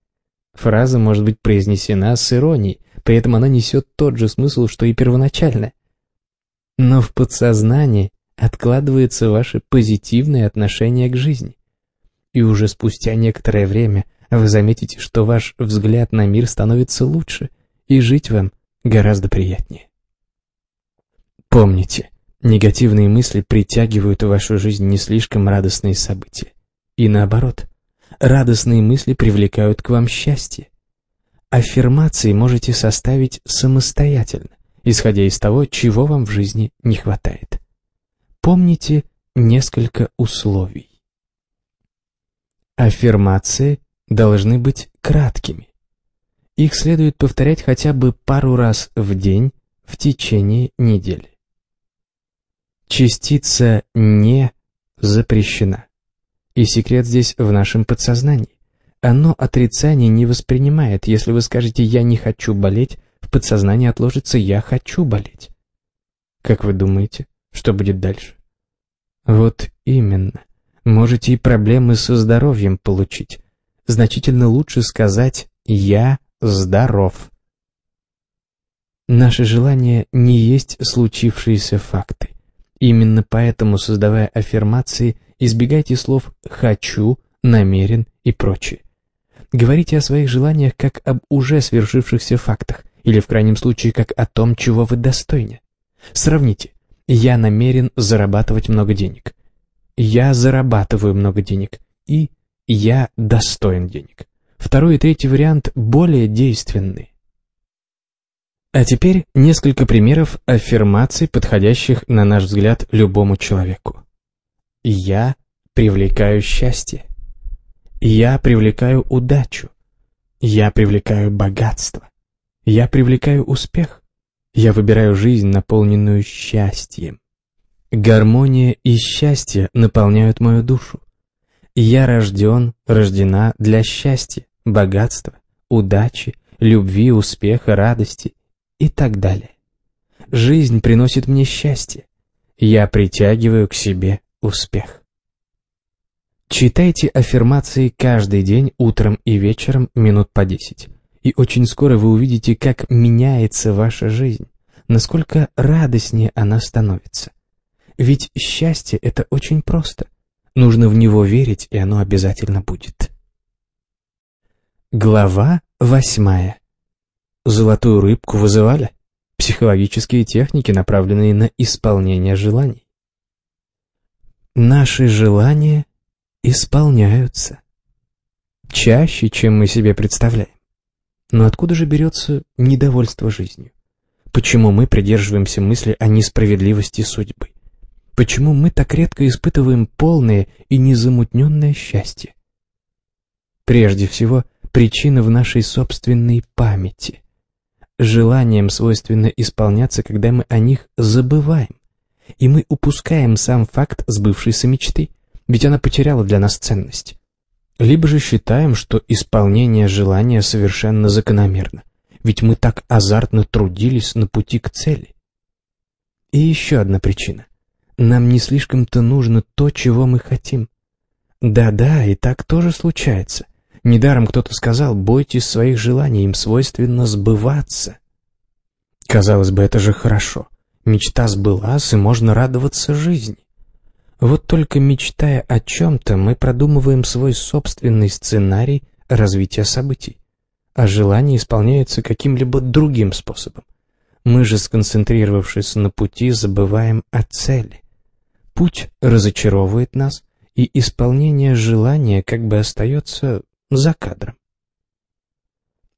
Фраза может быть произнесена с иронией, при этом она несет тот же смысл, что и первоначально. Но в подсознании откладывается ваше позитивное отношение к жизни. И уже спустя некоторое время – вы заметите, что ваш взгляд на мир становится лучше, и жить вам гораздо приятнее. Помните, негативные мысли притягивают в вашу жизнь не слишком радостные события. И наоборот, радостные мысли привлекают к вам счастье. Аффирмации можете составить самостоятельно, исходя из того, чего вам в жизни не хватает. Помните несколько условий. Аффирмации должны быть краткими. Их следует повторять хотя бы пару раз в день в течение недели. Частица «не» запрещена. И секрет здесь в нашем подсознании. Оно отрицание не воспринимает. Если вы скажете «я не хочу болеть», в подсознании отложится «я хочу болеть». Как вы думаете, что будет дальше? Вот именно. Можете и проблемы со здоровьем получить. Значительно лучше сказать «я здоров». Наши желания не есть случившиеся факты. Именно поэтому, создавая аффирмации, избегайте слов «хочу», «намерен» и прочее. Говорите о своих желаниях как об уже свершившихся фактах, или в крайнем случае как о том, чего вы достойны. Сравните. Я намерен зарабатывать много денег. Я зарабатываю много денег. И «я достоин денег». Второй и третий вариант более действенны. А теперь несколько примеров аффирмаций, подходящих, на наш взгляд, любому человеку. «Я привлекаю счастье». «Я привлекаю удачу». «Я привлекаю богатство». «Я привлекаю успех». «Я выбираю жизнь, наполненную счастьем». Гармония и счастье наполняют мою душу я рожден, рождена для счастья, богатства, удачи, любви, успеха, радости и так далее. Жизнь приносит мне счастье. Я притягиваю к себе успех. Читайте аффирмации каждый день утром и вечером минут по 10. И очень скоро вы увидите, как меняется ваша жизнь, насколько радостнее она становится. Ведь счастье – это очень просто – Нужно в него верить, и оно обязательно будет. Глава восьмая. Золотую рыбку вызывали? Психологические техники, направленные на исполнение желаний. Наши желания исполняются. Чаще, чем мы себе представляем. Но откуда же берется недовольство жизнью? Почему мы придерживаемся мысли о несправедливости судьбы? Почему мы так редко испытываем полное и незамутненное счастье? Прежде всего, причина в нашей собственной памяти. Желанием свойственно исполняться, когда мы о них забываем. И мы упускаем сам факт сбывшейся мечты, ведь она потеряла для нас ценность. Либо же считаем, что исполнение желания совершенно закономерно, ведь мы так азартно трудились на пути к цели. И еще одна причина. Нам не слишком-то нужно то, чего мы хотим. Да-да, и так тоже случается. Недаром кто-то сказал, бойтесь своих желаний, им свойственно сбываться. Казалось бы, это же хорошо. Мечта сбылась, и можно радоваться жизни. Вот только мечтая о чем-то, мы продумываем свой собственный сценарий развития событий. А желание исполняется каким-либо другим способом. Мы же, сконцентрировавшись на пути, забываем о цели. Путь разочаровывает нас, и исполнение желания как бы остается за кадром.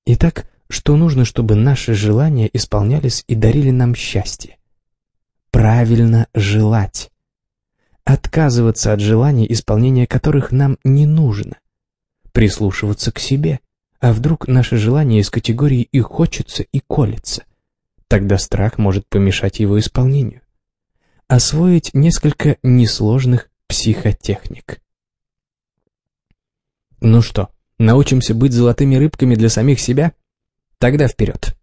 Итак, что нужно, чтобы наши желания исполнялись и дарили нам счастье? Правильно желать. Отказываться от желаний, исполнение которых нам не нужно. Прислушиваться к себе. А вдруг наше желание из категории «и хочется, и колется»? Тогда страх может помешать его исполнению освоить несколько несложных психотехник. Ну что, научимся быть золотыми рыбками для самих себя? Тогда вперед!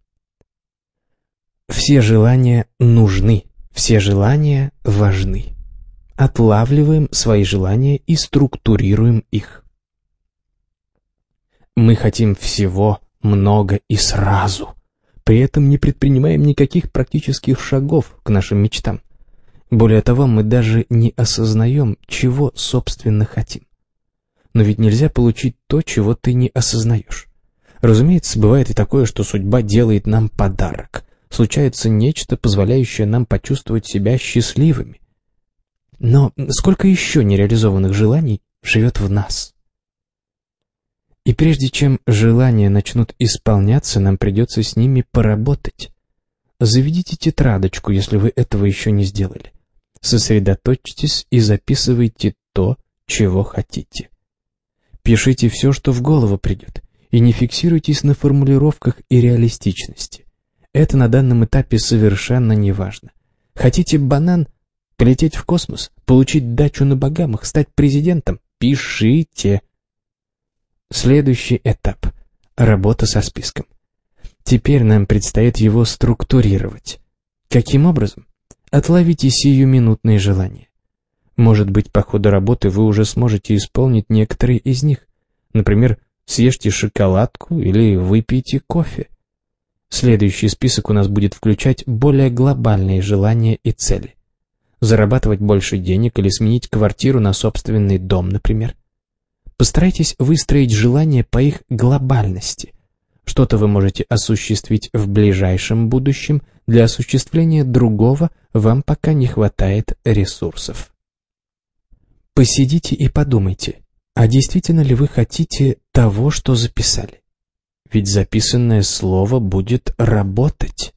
Все желания нужны, все желания важны. Отлавливаем свои желания и структурируем их. Мы хотим всего, много и сразу. При этом не предпринимаем никаких практических шагов к нашим мечтам. Более того, мы даже не осознаем, чего, собственно, хотим. Но ведь нельзя получить то, чего ты не осознаешь. Разумеется, бывает и такое, что судьба делает нам подарок. Случается нечто, позволяющее нам почувствовать себя счастливыми. Но сколько еще нереализованных желаний живет в нас? И прежде чем желания начнут исполняться, нам придется с ними поработать. Заведите тетрадочку, если вы этого еще не сделали. Сосредоточьтесь и записывайте то, чего хотите. Пишите все, что в голову придет, и не фиксируйтесь на формулировках и реалистичности. Это на данном этапе совершенно не важно. Хотите банан? Полететь в космос? Получить дачу на богамах, Стать президентом? Пишите! Следующий этап – работа со списком. Теперь нам предстоит его структурировать. Каким образом? Отловите сиюминутные желания. Может быть, по ходу работы вы уже сможете исполнить некоторые из них. Например, съешьте шоколадку или выпейте кофе. Следующий список у нас будет включать более глобальные желания и цели. Зарабатывать больше денег или сменить квартиру на собственный дом, например. Постарайтесь выстроить желания по их глобальности. Что-то вы можете осуществить в ближайшем будущем, для осуществления другого вам пока не хватает ресурсов. Посидите и подумайте, а действительно ли вы хотите того, что записали? Ведь записанное слово будет работать.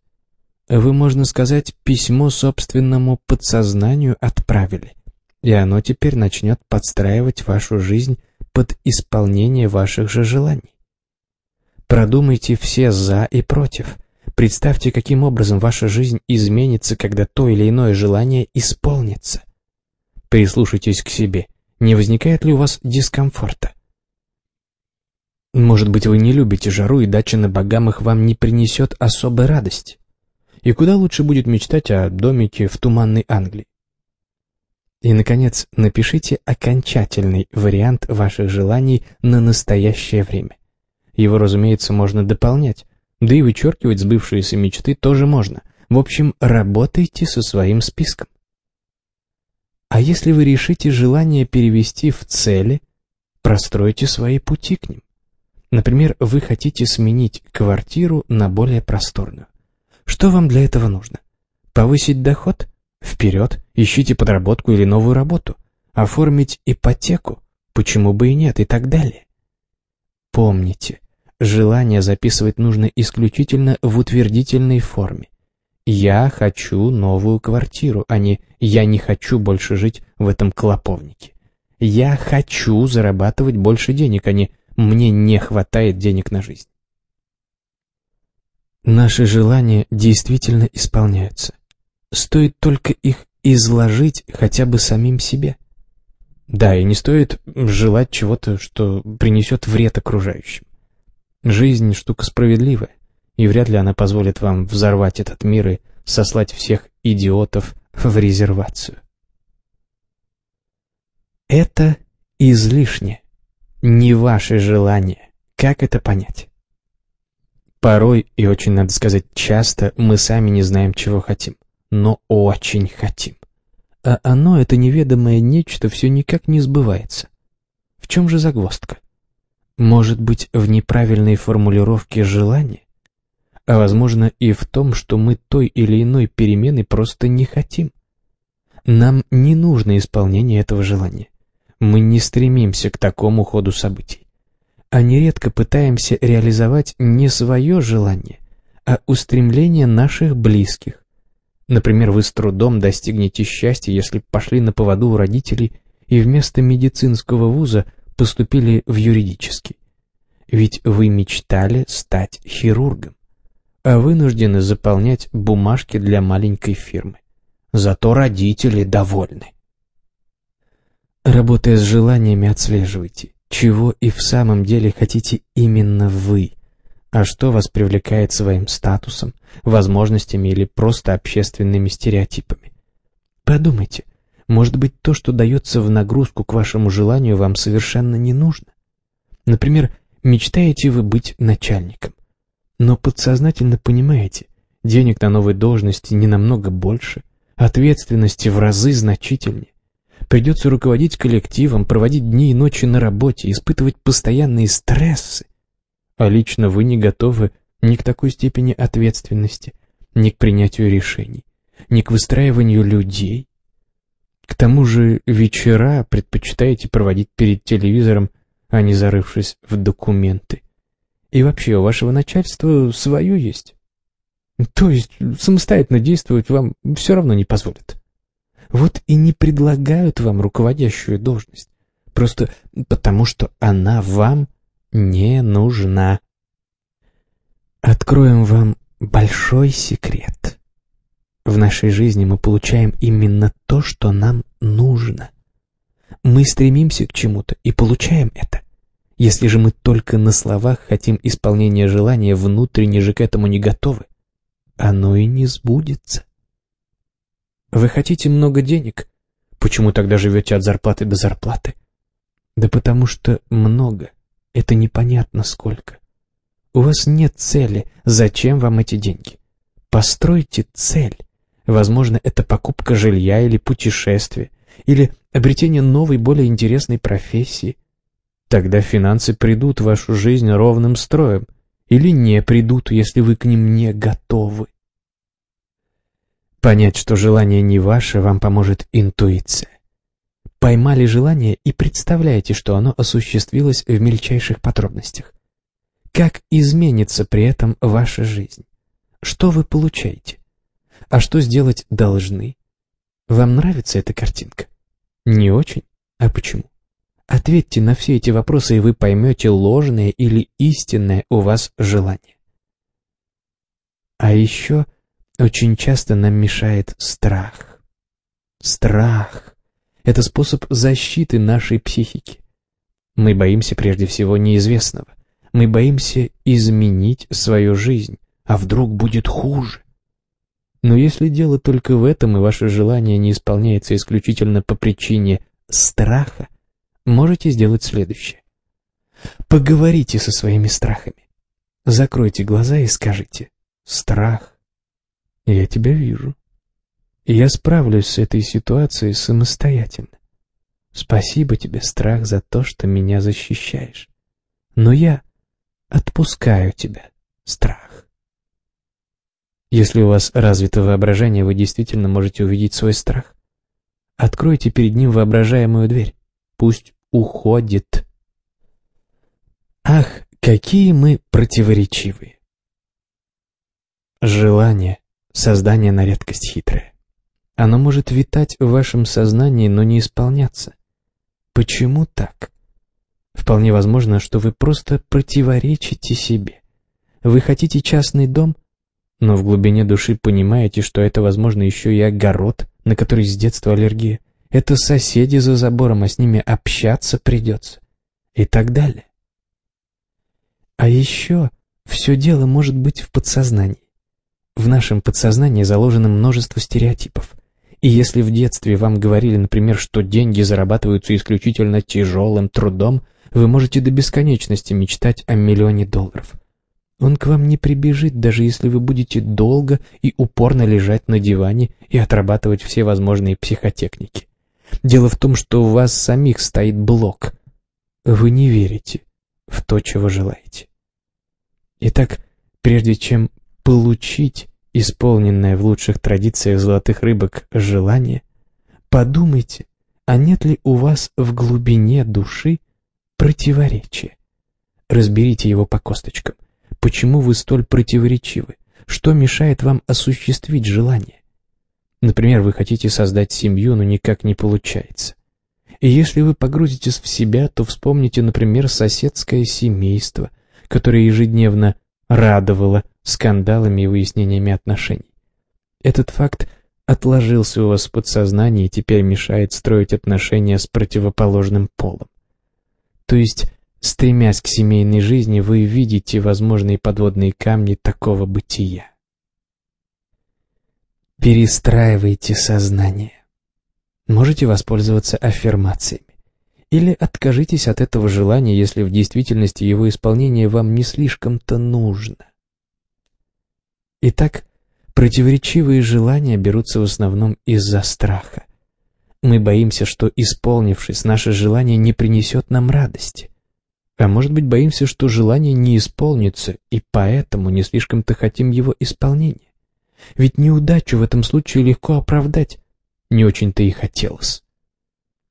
Вы, можно сказать, письмо собственному подсознанию отправили, и оно теперь начнет подстраивать вашу жизнь под исполнение ваших же желаний. Продумайте все «за» и «против», Представьте, каким образом ваша жизнь изменится, когда то или иное желание исполнится. Прислушайтесь к себе. Не возникает ли у вас дискомфорта? Может быть, вы не любите жару, и дача на Багамах вам не принесет особой радости. И куда лучше будет мечтать о домике в туманной Англии? И, наконец, напишите окончательный вариант ваших желаний на настоящее время. Его, разумеется, можно дополнять, да и вычеркивать сбывшиеся мечты тоже можно. В общем, работайте со своим списком. А если вы решите желание перевести в цели, простройте свои пути к ним. Например, вы хотите сменить квартиру на более просторную. Что вам для этого нужно? Повысить доход? Вперед, ищите подработку или новую работу. Оформить ипотеку? Почему бы и нет? И так далее. Помните, Желание записывать нужно исключительно в утвердительной форме. «Я хочу новую квартиру», а не «я не хочу больше жить в этом клоповнике». «Я хочу зарабатывать больше денег», а не «мне не хватает денег на жизнь». Наши желания действительно исполняются. Стоит только их изложить хотя бы самим себе. Да, и не стоит желать чего-то, что принесет вред окружающим. Жизнь — штука справедливая, и вряд ли она позволит вам взорвать этот мир и сослать всех идиотов в резервацию. Это излишне, не ваше желание. Как это понять? Порой, и очень, надо сказать, часто мы сами не знаем, чего хотим, но очень хотим. А оно, это неведомое нечто, все никак не сбывается. В чем же загвоздка? Может быть, в неправильной формулировке желания? А возможно и в том, что мы той или иной перемены просто не хотим. Нам не нужно исполнение этого желания. Мы не стремимся к такому ходу событий. А нередко пытаемся реализовать не свое желание, а устремление наших близких. Например, вы с трудом достигнете счастья, если пошли на поводу у родителей и вместо медицинского вуза – поступили в юридический. Ведь вы мечтали стать хирургом, а вынуждены заполнять бумажки для маленькой фирмы. Зато родители довольны. Работая с желаниями, отслеживайте, чего и в самом деле хотите именно вы, а что вас привлекает своим статусом, возможностями или просто общественными стереотипами. Подумайте, может быть, то, что дается в нагрузку к вашему желанию, вам совершенно не нужно? Например, мечтаете вы быть начальником, но подсознательно понимаете, денег на новой должности не намного больше, ответственности в разы значительнее. Придется руководить коллективом, проводить дни и ночи на работе, испытывать постоянные стрессы. А лично вы не готовы ни к такой степени ответственности, ни к принятию решений, ни к выстраиванию людей, к тому же вечера предпочитаете проводить перед телевизором, а не зарывшись в документы. И вообще, у вашего начальства свое есть. То есть самостоятельно действовать вам все равно не позволят. Вот и не предлагают вам руководящую должность, просто потому что она вам не нужна. Откроем вам большой секрет. В нашей жизни мы получаем именно то, что нам нужно. Мы стремимся к чему-то и получаем это. Если же мы только на словах хотим исполнения желания, внутренне же к этому не готовы, оно и не сбудется. Вы хотите много денег? Почему тогда живете от зарплаты до зарплаты? Да потому что много — это непонятно сколько. У вас нет цели, зачем вам эти деньги. Постройте цель. Возможно, это покупка жилья или путешествие, или обретение новой, более интересной профессии. Тогда финансы придут в вашу жизнь ровным строем, или не придут, если вы к ним не готовы. Понять, что желание не ваше, вам поможет интуиция. Поймали желание и представляете, что оно осуществилось в мельчайших подробностях. Как изменится при этом ваша жизнь? Что вы получаете? а что сделать должны. Вам нравится эта картинка? Не очень? А почему? Ответьте на все эти вопросы, и вы поймете, ложное или истинное у вас желание. А еще очень часто нам мешает страх. Страх – это способ защиты нашей психики. Мы боимся прежде всего неизвестного. Мы боимся изменить свою жизнь, а вдруг будет хуже. Но если дело только в этом, и ваше желание не исполняется исключительно по причине страха, можете сделать следующее. Поговорите со своими страхами. Закройте глаза и скажите «Страх, я тебя вижу. Я справлюсь с этой ситуацией самостоятельно. Спасибо тебе, страх, за то, что меня защищаешь. Но я отпускаю тебя, страх». Если у вас развито воображение, вы действительно можете увидеть свой страх. Откройте перед ним воображаемую дверь. Пусть уходит. Ах, какие мы противоречивые. Желание – создание на редкость хитрое. Оно может витать в вашем сознании, но не исполняться. Почему так? Вполне возможно, что вы просто противоречите себе. Вы хотите частный дом, но в глубине души понимаете, что это, возможно, еще и огород, на который с детства аллергия. Это соседи за забором, а с ними общаться придется. И так далее. А еще все дело может быть в подсознании. В нашем подсознании заложено множество стереотипов. И если в детстве вам говорили, например, что деньги зарабатываются исключительно тяжелым трудом, вы можете до бесконечности мечтать о миллионе долларов – он к вам не прибежит, даже если вы будете долго и упорно лежать на диване и отрабатывать все возможные психотехники. Дело в том, что у вас самих стоит блок. Вы не верите в то, чего желаете. Итак, прежде чем получить исполненное в лучших традициях золотых рыбок желание, подумайте, а нет ли у вас в глубине души противоречия. Разберите его по косточкам – Почему вы столь противоречивы? Что мешает вам осуществить желание? Например, вы хотите создать семью, но никак не получается. И если вы погрузитесь в себя, то вспомните, например, соседское семейство, которое ежедневно радовало скандалами и выяснениями отношений. Этот факт отложился у вас в подсознании и теперь мешает строить отношения с противоположным полом. То есть Стремясь к семейной жизни, вы видите возможные подводные камни такого бытия. Перестраивайте сознание. Можете воспользоваться аффирмациями. Или откажитесь от этого желания, если в действительности его исполнение вам не слишком-то нужно. Итак, противоречивые желания берутся в основном из-за страха. Мы боимся, что, исполнившись, наше желание не принесет нам радости. А может быть, боимся, что желание не исполнится, и поэтому не слишком-то хотим его исполнения. Ведь неудачу в этом случае легко оправдать. Не очень-то и хотелось.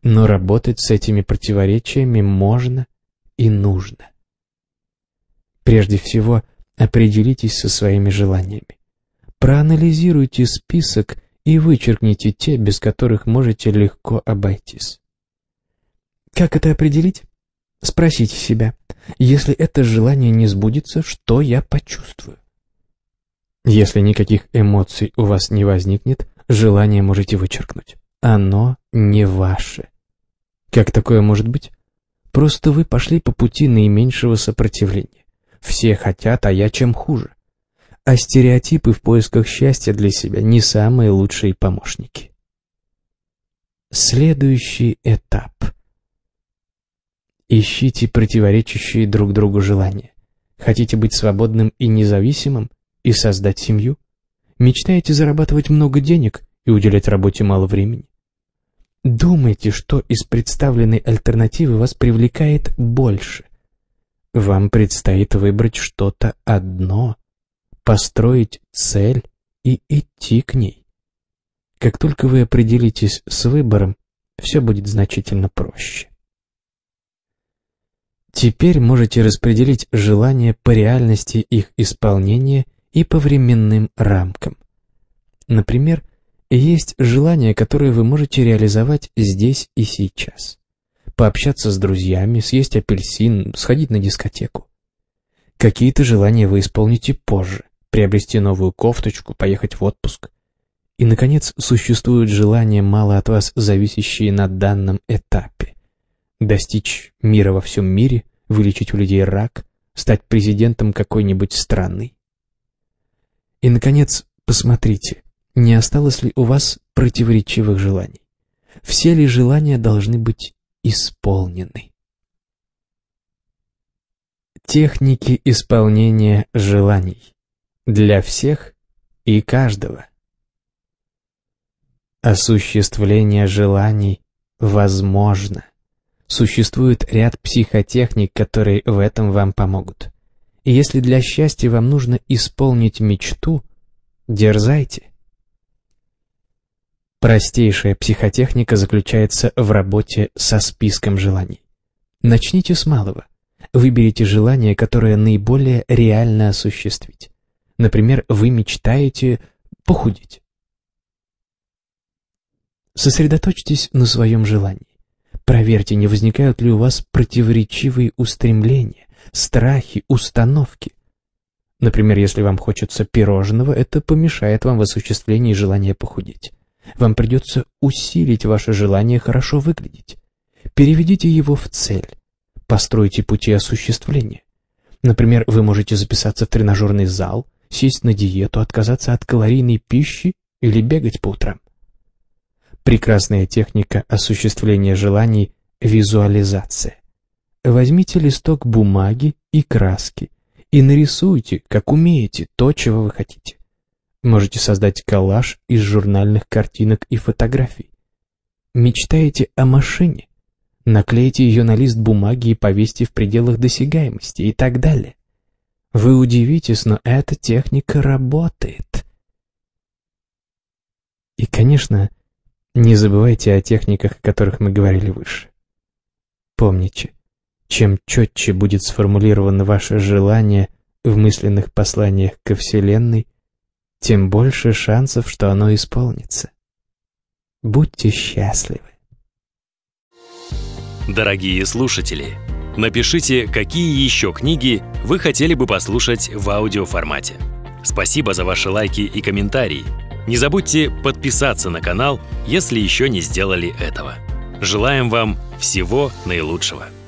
Но работать с этими противоречиями можно и нужно. Прежде всего, определитесь со своими желаниями. Проанализируйте список и вычеркните те, без которых можете легко обойтись. Как это определить? Спросите себя, если это желание не сбудется, что я почувствую? Если никаких эмоций у вас не возникнет, желание можете вычеркнуть. Оно не ваше. Как такое может быть? Просто вы пошли по пути наименьшего сопротивления. Все хотят, а я чем хуже. А стереотипы в поисках счастья для себя не самые лучшие помощники. Следующий этап – Ищите противоречащие друг другу желания. Хотите быть свободным и независимым и создать семью? Мечтаете зарабатывать много денег и уделять работе мало времени? Думайте, что из представленной альтернативы вас привлекает больше. Вам предстоит выбрать что-то одно, построить цель и идти к ней. Как только вы определитесь с выбором, все будет значительно проще. Теперь можете распределить желания по реальности их исполнения и по временным рамкам. Например, есть желания, которые вы можете реализовать здесь и сейчас. Пообщаться с друзьями, съесть апельсин, сходить на дискотеку. Какие-то желания вы исполните позже. Приобрести новую кофточку, поехать в отпуск. И, наконец, существуют желания, мало от вас зависящие на данном этапе достичь мира во всем мире, вылечить у людей рак, стать президентом какой-нибудь страны. И, наконец, посмотрите, не осталось ли у вас противоречивых желаний? Все ли желания должны быть исполнены? Техники исполнения желаний. Для всех и каждого. Осуществление желаний возможно. Существует ряд психотехник, которые в этом вам помогут. И если для счастья вам нужно исполнить мечту, дерзайте. Простейшая психотехника заключается в работе со списком желаний. Начните с малого. Выберите желание, которое наиболее реально осуществить. Например, вы мечтаете похудеть. Сосредоточьтесь на своем желании. Проверьте, не возникают ли у вас противоречивые устремления, страхи, установки. Например, если вам хочется пирожного, это помешает вам в осуществлении желания похудеть. Вам придется усилить ваше желание хорошо выглядеть. Переведите его в цель. Постройте пути осуществления. Например, вы можете записаться в тренажерный зал, сесть на диету, отказаться от калорийной пищи или бегать по утрам. Прекрасная техника осуществления желаний – визуализация. Возьмите листок бумаги и краски и нарисуйте, как умеете, то, чего вы хотите. Можете создать коллаж из журнальных картинок и фотографий. Мечтаете о машине? Наклейте ее на лист бумаги и повесьте в пределах досягаемости и так далее. Вы удивитесь, но эта техника работает. И, конечно, не забывайте о техниках, о которых мы говорили выше. Помните, чем четче будет сформулировано ваше желание в мысленных посланиях ко Вселенной, тем больше шансов, что оно исполнится. Будьте счастливы. Дорогие слушатели, напишите, какие еще книги вы хотели бы послушать в аудиоформате. Спасибо за ваши лайки и комментарии. Не забудьте подписаться на канал, если еще не сделали этого. Желаем вам всего наилучшего!